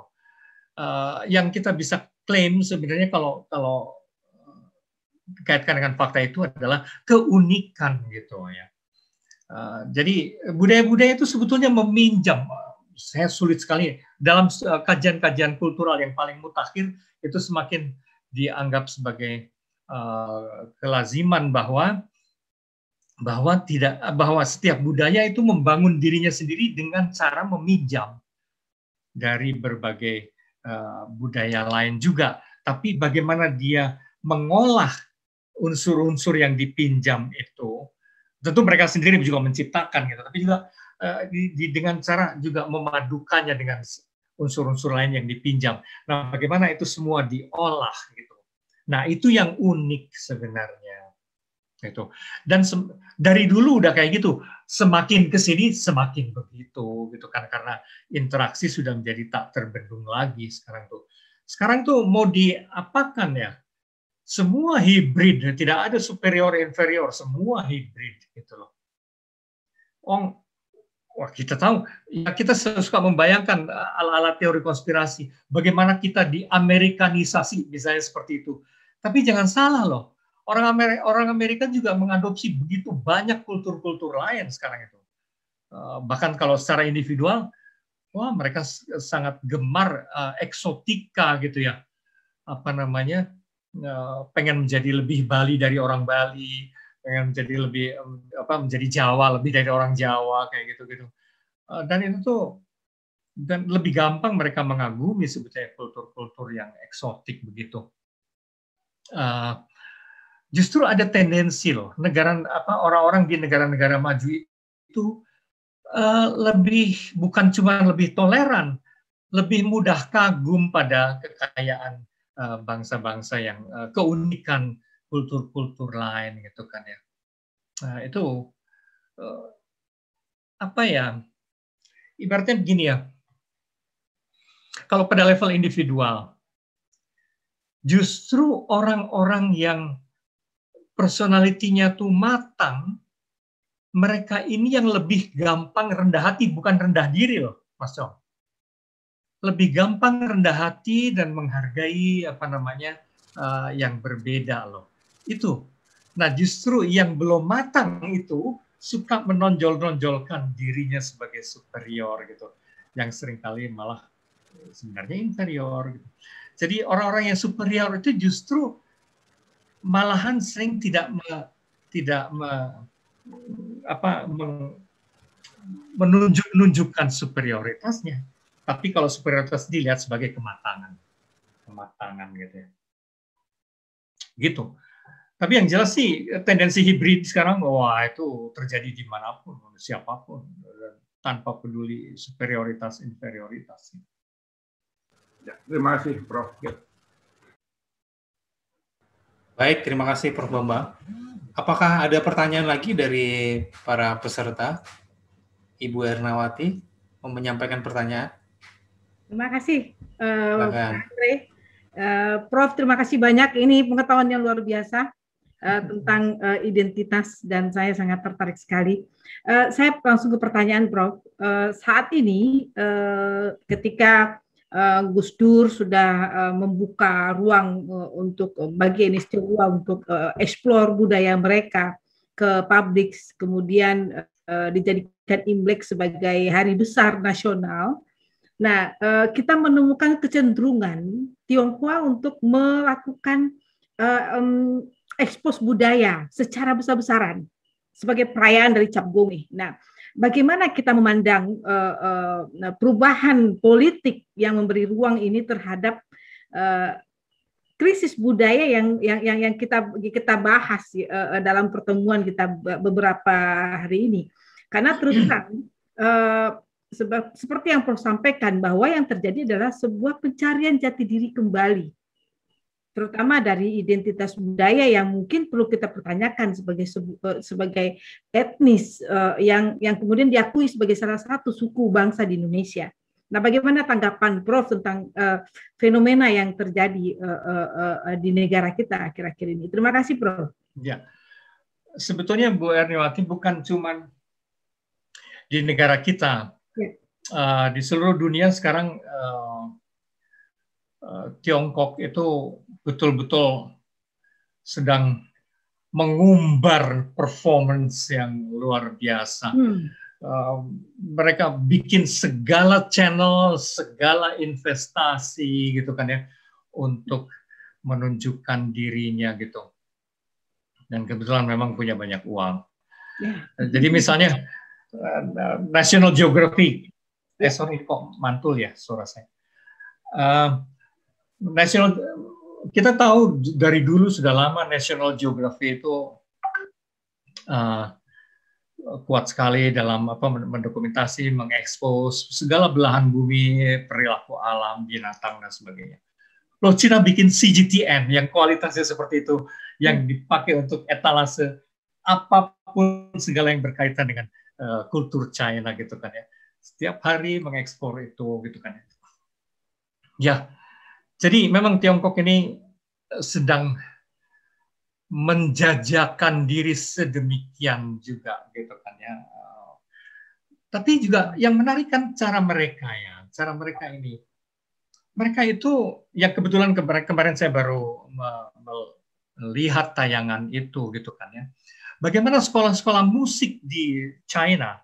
Uh, yang kita bisa klaim sebenarnya kalau kalau dikaitkan dengan fakta itu adalah keunikan gitu ya Eh, jadi budaya-budaya itu sebetulnya meminjam. Saya sulit sekali dalam eh, kajian-kajian kultural yang paling mutakhir itu semakin dianggap sebagai uh, kelaziman bahwa bahwa tidak bahwa setiap budaya itu membangun dirinya sendiri dengan cara meminjam dari berbagai uh, budaya lain juga. Tapi bagaimana dia mengolah unsur-unsur yang dipinjam itu tentu mereka sendiri juga menciptakan gitu tapi juga uh, di, di, dengan cara juga memadukannya dengan unsur-unsur lain yang dipinjam nah bagaimana itu semua diolah gitu nah itu yang unik sebenarnya itu dan dari dulu udah kayak gitu semakin kesini semakin begitu gitu kan karena interaksi sudah menjadi tak terbendung lagi sekarang tuh sekarang tuh mau diapakan ya semua hibrid, tidak ada superior inferior, semua hibrid gitu loh. Ong, wah kita tahu, ya kita suka membayangkan eh, ala-ala teori konspirasi, bagaimana kita di diamerikanisasi misalnya seperti itu. Tapi jangan salah loh, orang Amerika, orang Amerika juga mengadopsi begitu banyak kultur-kultur lain sekarang itu. Eh, bahkan kalau secara individual, wah mereka sangat gemar eh, eksotika gitu ya, apa namanya Eh, pengen menjadi lebih Bali dari orang Bali, pengen menjadi lebih apa menjadi Jawa lebih dari orang Jawa kayak gitu gitu. Dan itu tuh dan lebih gampang mereka mengagumi sebetulnya kultur-kultur yang eksotik begitu. Eh, justru ada tendensi loh negara apa orang-orang di negara-negara maju itu lebih bukan cuma lebih toleran, lebih mudah kagum pada kekayaan Eh, bangsa-bangsa yang eh, keunikan kultur-kultur lain gitu kan ya. Nah, itu eh, apa ya? Ibaratnya begini ya. Kalau pada level individual, justru orang-orang yang personalitinya tuh matang, mereka ini yang lebih gampang rendah hati, bukan rendah diri loh, Mas Cong lebih gampang rendah hati dan menghargai apa namanya uh, yang berbeda loh. Itu. Nah, justru yang belum matang itu suka menonjol-nonjolkan dirinya sebagai superior gitu. Yang seringkali malah eh, sebenarnya inferior gitu. Jadi orang-orang yang superior itu justru malahan sering tidak me, tidak me, apa menunjuk-nunjukkan superioritasnya tapi kalau superioritas dilihat sebagai kematangan. Kematangan gitu ya. Gitu. Tapi yang jelas sih tendensi hibrid sekarang wah itu terjadi dimanapun, siapapun, tanpa peduli superioritas inferioritas. Ya, terima kasih, Prof. Ya. Baik, terima kasih, Prof. Bambang. Apakah ada pertanyaan lagi dari para peserta? Ibu Ernawati mau menyampaikan pertanyaan. Terima kasih, eh, Andre. Uh, Prof, terima kasih banyak. Ini pengetahuan yang luar biasa uh, tentang uh, identitas dan saya sangat tertarik sekali. Uh, saya langsung ke pertanyaan, Prof. Uh, saat ini, uh, ketika uh, Gus Dur sudah uh, membuka ruang uh, untuk uh, bagi ruang untuk uh, eksplor budaya mereka ke publik, kemudian uh, dijadikan Imlek sebagai hari besar nasional Nah, eh, kita menemukan kecenderungan Tionghoa untuk melakukan ekspos eh, budaya secara besar-besaran sebagai perayaan dari Cap Gome. Nah, bagaimana kita memandang eh, perubahan politik yang memberi ruang ini terhadap krisis budaya yang yang yang, yang kita kita bahas dalam pertemuan kita beberapa hari ini karena terus terang sebab seperti yang Prof sampaikan bahwa yang terjadi adalah sebuah pencarian jati diri kembali terutama dari identitas budaya yang mungkin perlu kita pertanyakan sebagai eh, sebagai etnis eh, yang yang kemudian diakui sebagai salah satu suku bangsa di Indonesia. Nah, bagaimana tanggapan Prof tentang eh, fenomena yang terjadi di negara kita akhir-akhir ini? Terima kasih, Prof. Ya, sebetulnya Bu Erniwati bukan cuma di negara kita, Eh, di seluruh dunia sekarang uh, uh, Tiongkok itu betul-betul sedang mengumbar performance yang luar biasa. Hmm. Uh, mereka bikin segala channel, segala investasi gitu kan ya untuk menunjukkan dirinya gitu. Dan kebetulan memang punya banyak uang. Yeah. Jadi misalnya National Geographic eh sorry kok mantul ya suara saya. Uh, national kita tahu dari dulu sudah lama National Geography itu uh, kuat sekali dalam apa mendokumentasi, mengekspos segala belahan bumi, perilaku alam, binatang dan sebagainya. Loh Cina bikin CGTN yang kualitasnya seperti itu, yang dipakai untuk etalase apapun segala yang berkaitan dengan uh, kultur China gitu kan ya setiap hari mengekspor itu gitu kan. Ya, jadi memang Tiongkok ini eh, sedang menjajakan diri sedemikian juga gitu kan ya. Tapi juga yang menarik kan cara mereka ya, cara mereka ini. Mereka itu yang kebetulan kemarin saya baru melihat tayangan itu gitu kan ya. Bagaimana sekolah-sekolah musik di China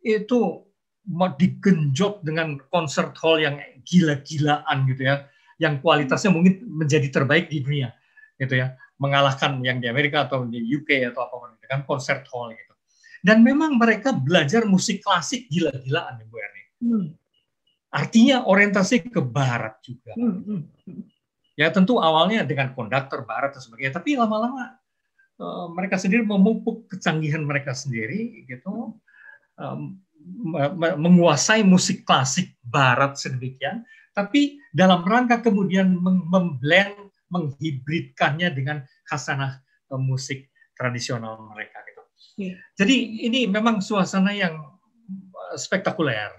itu digenjot dengan concert hall yang gila-gilaan gitu ya, yang kualitasnya mungkin menjadi terbaik di dunia gitu ya, mengalahkan yang di Amerika atau di UK atau apa pun kan concert hall gitu. Dan memang mereka belajar musik klasik gila-gilaan ya, Bu Erni. Hmm. Artinya orientasi ke barat juga. Hmm, hmm, ya tentu awalnya dengan konduktor barat dan sebagainya, tapi lama-lama eh, mereka sendiri memupuk kecanggihan mereka sendiri gitu menguasai musik klasik barat sedemikian, tapi dalam rangka kemudian memblend, menghibridkannya dengan khasanah e, musik tradisional mereka gitu. iya. Jadi ini memang suasana yang e, spektakuler.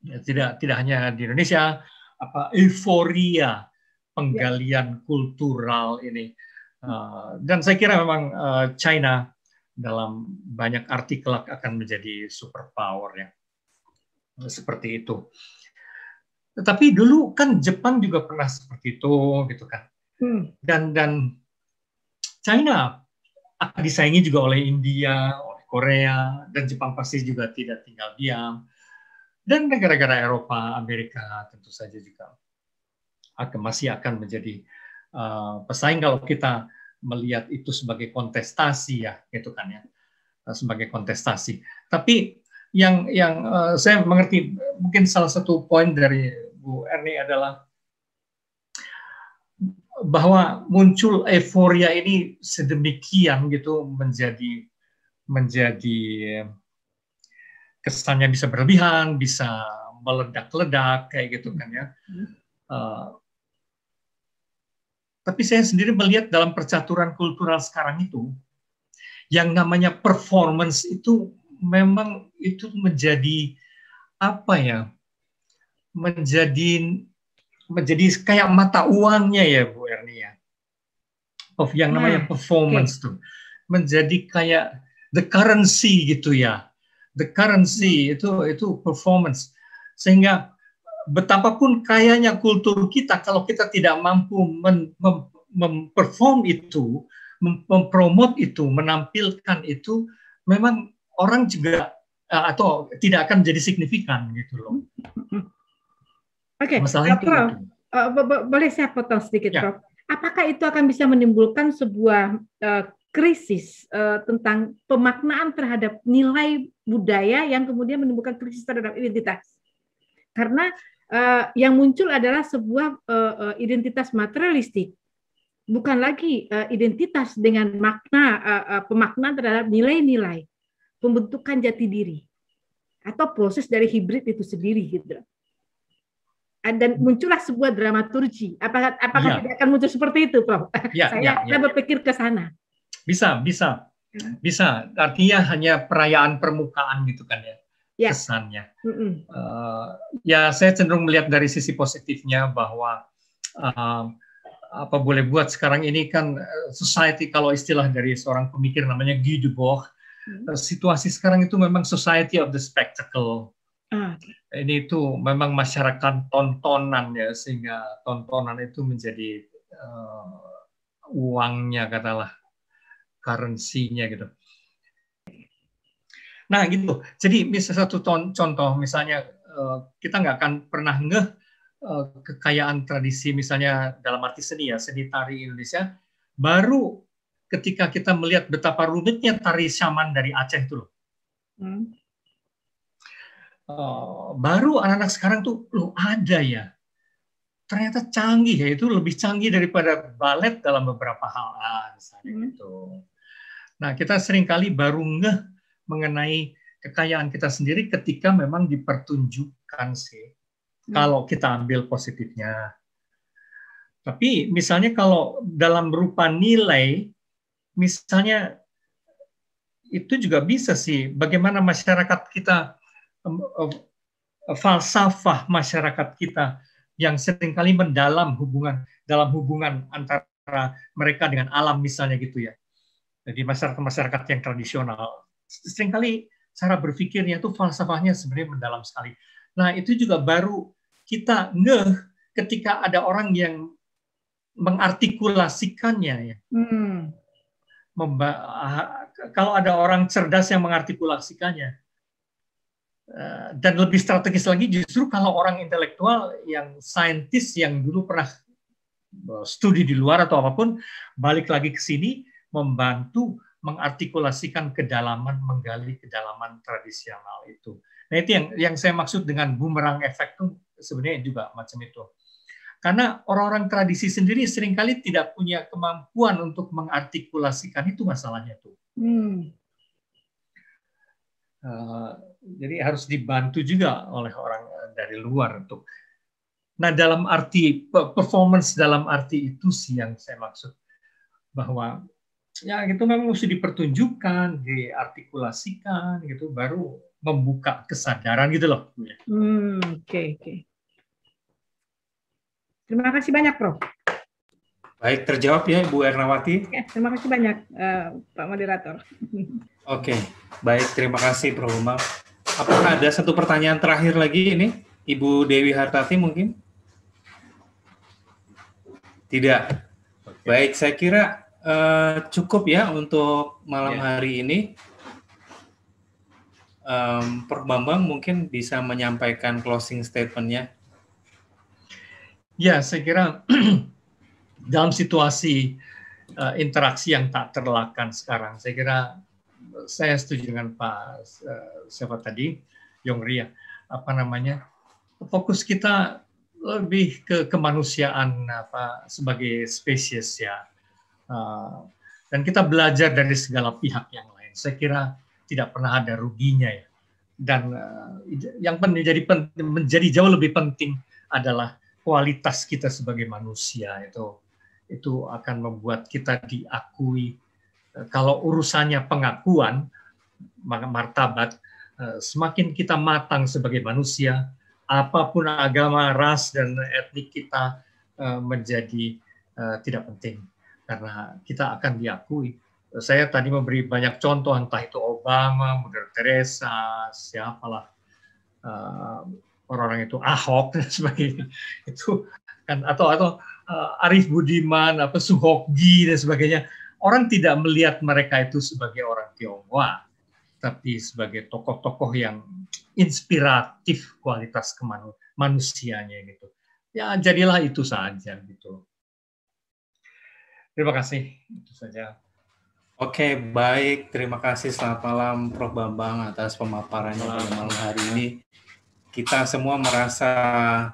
Ya, tidak tidak hanya di Indonesia, apa euforia penggalian iya. kultural ini. E, dan saya kira memang China dalam banyak artikel akan menjadi superpower ya. Seperti itu. Tetapi dulu kan Jepang juga pernah seperti itu gitu kan. Hmm. Dan dan China akan disaingi juga oleh India, oleh Korea dan Jepang pasti juga tidak tinggal diam. Dan negara-negara Eropa, Amerika tentu saja juga akan masih akan menjadi uh, pesaing kalau kita melihat itu sebagai kontestasi ya gitu kan ya eh, sebagai kontestasi tapi yang yang eh, saya mengerti mungkin salah satu poin dari Bu Erni adalah bahwa muncul euforia ini sedemikian gitu menjadi menjadi kesannya bisa berlebihan bisa meledak-ledak kayak gitu kan ya hmm. eh, tapi saya sendiri melihat dalam percaturan kultural sekarang itu, yang namanya performance itu memang itu menjadi apa ya? Menjadi menjadi kayak mata uangnya ya Bu Ernia ya. Of yang namanya hmm. performance okay. tuh menjadi kayak the currency gitu ya. The currency hmm. itu itu performance sehingga betapapun kayanya kultur kita, kalau kita tidak mampu men, mem, memperform itu, mem, mempromot itu, menampilkan itu, memang orang juga uh, atau tidak akan jadi signifikan gitu loh. Oke, okay. Uh, gitu. eh, boleh saya potong sedikit, ya. Prof. Apakah itu akan bisa menimbulkan sebuah uh, krisis uh, tentang pemaknaan terhadap nilai budaya yang kemudian menimbulkan krisis terhadap identitas. Karena Eh, yang muncul adalah sebuah eh, eh, identitas materialistik, bukan lagi uh, identitas dengan makna uh, uh, pemaknaan terhadap nilai-nilai, pembentukan jati diri, atau proses dari hibrid itu sendiri gitu. Dan hmm. muncullah sebuah dramaturgi. Apakah apakah ya. tidak akan muncul seperti itu, Prof? Ya, ya [laughs] saya, ya, ya. saya berpikir ke sana. Bisa, bisa, hmm. bisa. Artinya hanya perayaan permukaan gitu kan ya yeah. kesannya. uh, ya, saya cenderung melihat dari sisi positifnya bahwa uh, apa boleh buat sekarang ini kan eh, society kalau istilah dari seorang pemikir namanya Guy Debord, mm -hmm. situasi sekarang itu memang society of the spectacle. Mm. Ini itu memang masyarakat tontonan ya sehingga tontonan itu menjadi uh, uangnya katalah currency-nya gitu. Nah gitu. Jadi misalnya satu contoh misalnya eh, kita nggak akan pernah ngeh eh, kekayaan tradisi misalnya dalam arti seni ya seni tari Indonesia baru ketika kita melihat betapa rumitnya tari syaman dari Aceh itu loh. Hmm. Eh, baru anak-anak sekarang tuh lo ada ya ternyata canggih ya itu lebih canggih daripada balet dalam beberapa hal ah, misalnya hmm. gitu. Nah kita seringkali baru ngeh mengenai kekayaan kita sendiri ketika memang dipertunjukkan sih. Hmm. Kalau kita ambil positifnya. Tapi misalnya kalau dalam berupa nilai, misalnya itu juga bisa sih bagaimana masyarakat kita falsafah masyarakat kita yang seringkali mendalam hubungan dalam hubungan antara mereka dengan alam misalnya gitu ya. Jadi masyarakat-masyarakat yang tradisional seringkali cara berpikirnya itu falsafahnya sebenarnya mendalam sekali. Nah itu juga baru kita ngeh ketika ada orang yang mengartikulasikannya ya. Hmm. Ah, kalau ada orang cerdas yang mengartikulasikannya eh, dan lebih strategis lagi justru kalau orang intelektual yang saintis yang dulu pernah eh, studi di luar atau apapun balik lagi ke sini membantu mengartikulasikan kedalaman, menggali kedalaman tradisional itu. Nah itu yang yang saya maksud dengan bumerang efek itu sebenarnya juga macam itu. Karena orang-orang tradisi sendiri seringkali tidak punya kemampuan untuk mengartikulasikan itu masalahnya tuh. Hmm. Uh, jadi harus dibantu juga oleh orang eh, dari luar untuk. Nah dalam arti performance dalam arti itu sih yang saya maksud bahwa ya itu memang mesti dipertunjukkan, diartikulasikan gitu baru membuka kesadaran gitu loh. Oke hmm, oke. Okay, okay. Terima kasih banyak Prof. Baik terjawab ya Ibu Ernawati. Ya, terima kasih banyak uh, Pak Moderator. Oke okay. baik terima kasih Prof. Umar. Apakah ada satu pertanyaan terakhir lagi ini Ibu Dewi Hartati mungkin? Tidak. Baik, saya kira Eh, cukup ya untuk malam yeah. hari ini. Um, Perbambang mungkin bisa menyampaikan closing statement-nya. Ya, saya kira [clears throat] dalam situasi uh, interaksi yang tak terelakkan sekarang, saya kira eh, saya setuju dengan Pak uh, siapa tadi, Yong Ria. Ya. apa namanya fokus kita lebih ke kemanusiaan apa sebagai spesies ya Eh, dan kita belajar dari segala pihak yang lain. Saya kira tidak pernah ada ruginya ya. Dan eh, yang menjadi penting, menjadi jauh lebih penting adalah kualitas kita sebagai manusia itu itu akan membuat kita diakui. Eh, kalau urusannya pengakuan martabat, semakin kita matang sebagai manusia, apapun agama, ras, dan etnik kita menjadi tidak penting karena kita akan diakui. Eh, saya tadi memberi banyak contoh, entah itu Obama, Mother Teresa, siapalah uh, orang-orang itu Ahok [laughs] dan sebagainya itu kan atau atau uh, Arif Budiman apa Suhoki dan sebagainya orang tidak melihat mereka itu sebagai orang Tionghoa tapi sebagai tokoh-tokoh yang inspiratif kualitas kemanusiaannya gitu ya jadilah itu saja gitu Terima kasih. Itu saja. Oke, baik. Terima kasih. Selamat malam, Prof. Bambang, atas pemaparannya pada malam hari ini. Kita semua merasa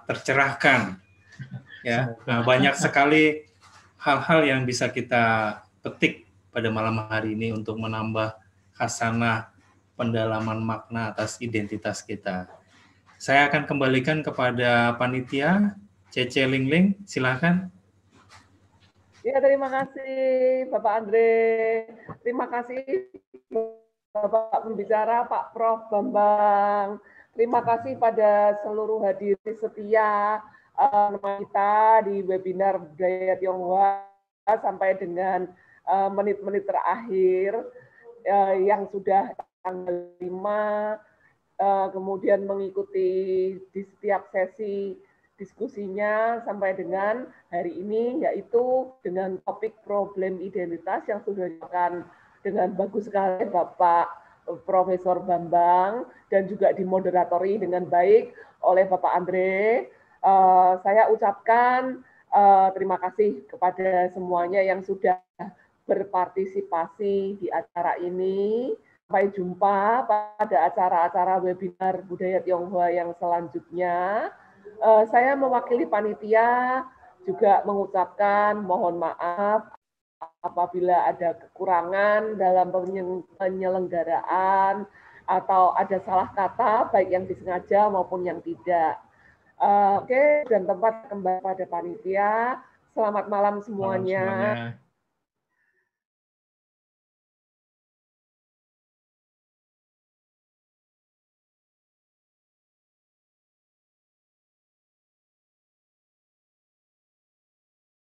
tercerahkan. Ya, nah, banyak sekali hal-hal yang bisa kita petik pada malam hari ini untuk menambah khasanah pendalaman makna atas identitas kita. Saya akan kembalikan kepada panitia, CC Lingling, silakan. Ya, terima kasih Bapak Andre. Terima kasih Bapak pembicara, Pak Prof. Bambang. Terima kasih pada seluruh hadirin setia uh, kita di webinar budaya Tionghoa sampai dengan eh, menit-menit uh, terakhir uh, yang sudah tanggal 5 uh, kemudian mengikuti di setiap sesi diskusinya sampai dengan hari ini yaitu dengan topik problem identitas yang sudah dilakukan dengan bagus sekali Bapak Profesor Bambang dan juga dimoderatori dengan baik oleh Bapak Andre. Eh, saya ucapkan eh, terima kasih kepada semuanya yang sudah berpartisipasi di acara ini. Sampai jumpa pada acara-acara webinar Budaya Tionghoa yang selanjutnya uh, saya mewakili panitia juga mengucapkan mohon maaf apabila ada kekurangan dalam penyelenggaraan atau ada salah kata baik yang disengaja maupun yang tidak. Uh, Oke, okay, dan tempat kembali pada panitia. Selamat malam semuanya. Malam semuanya.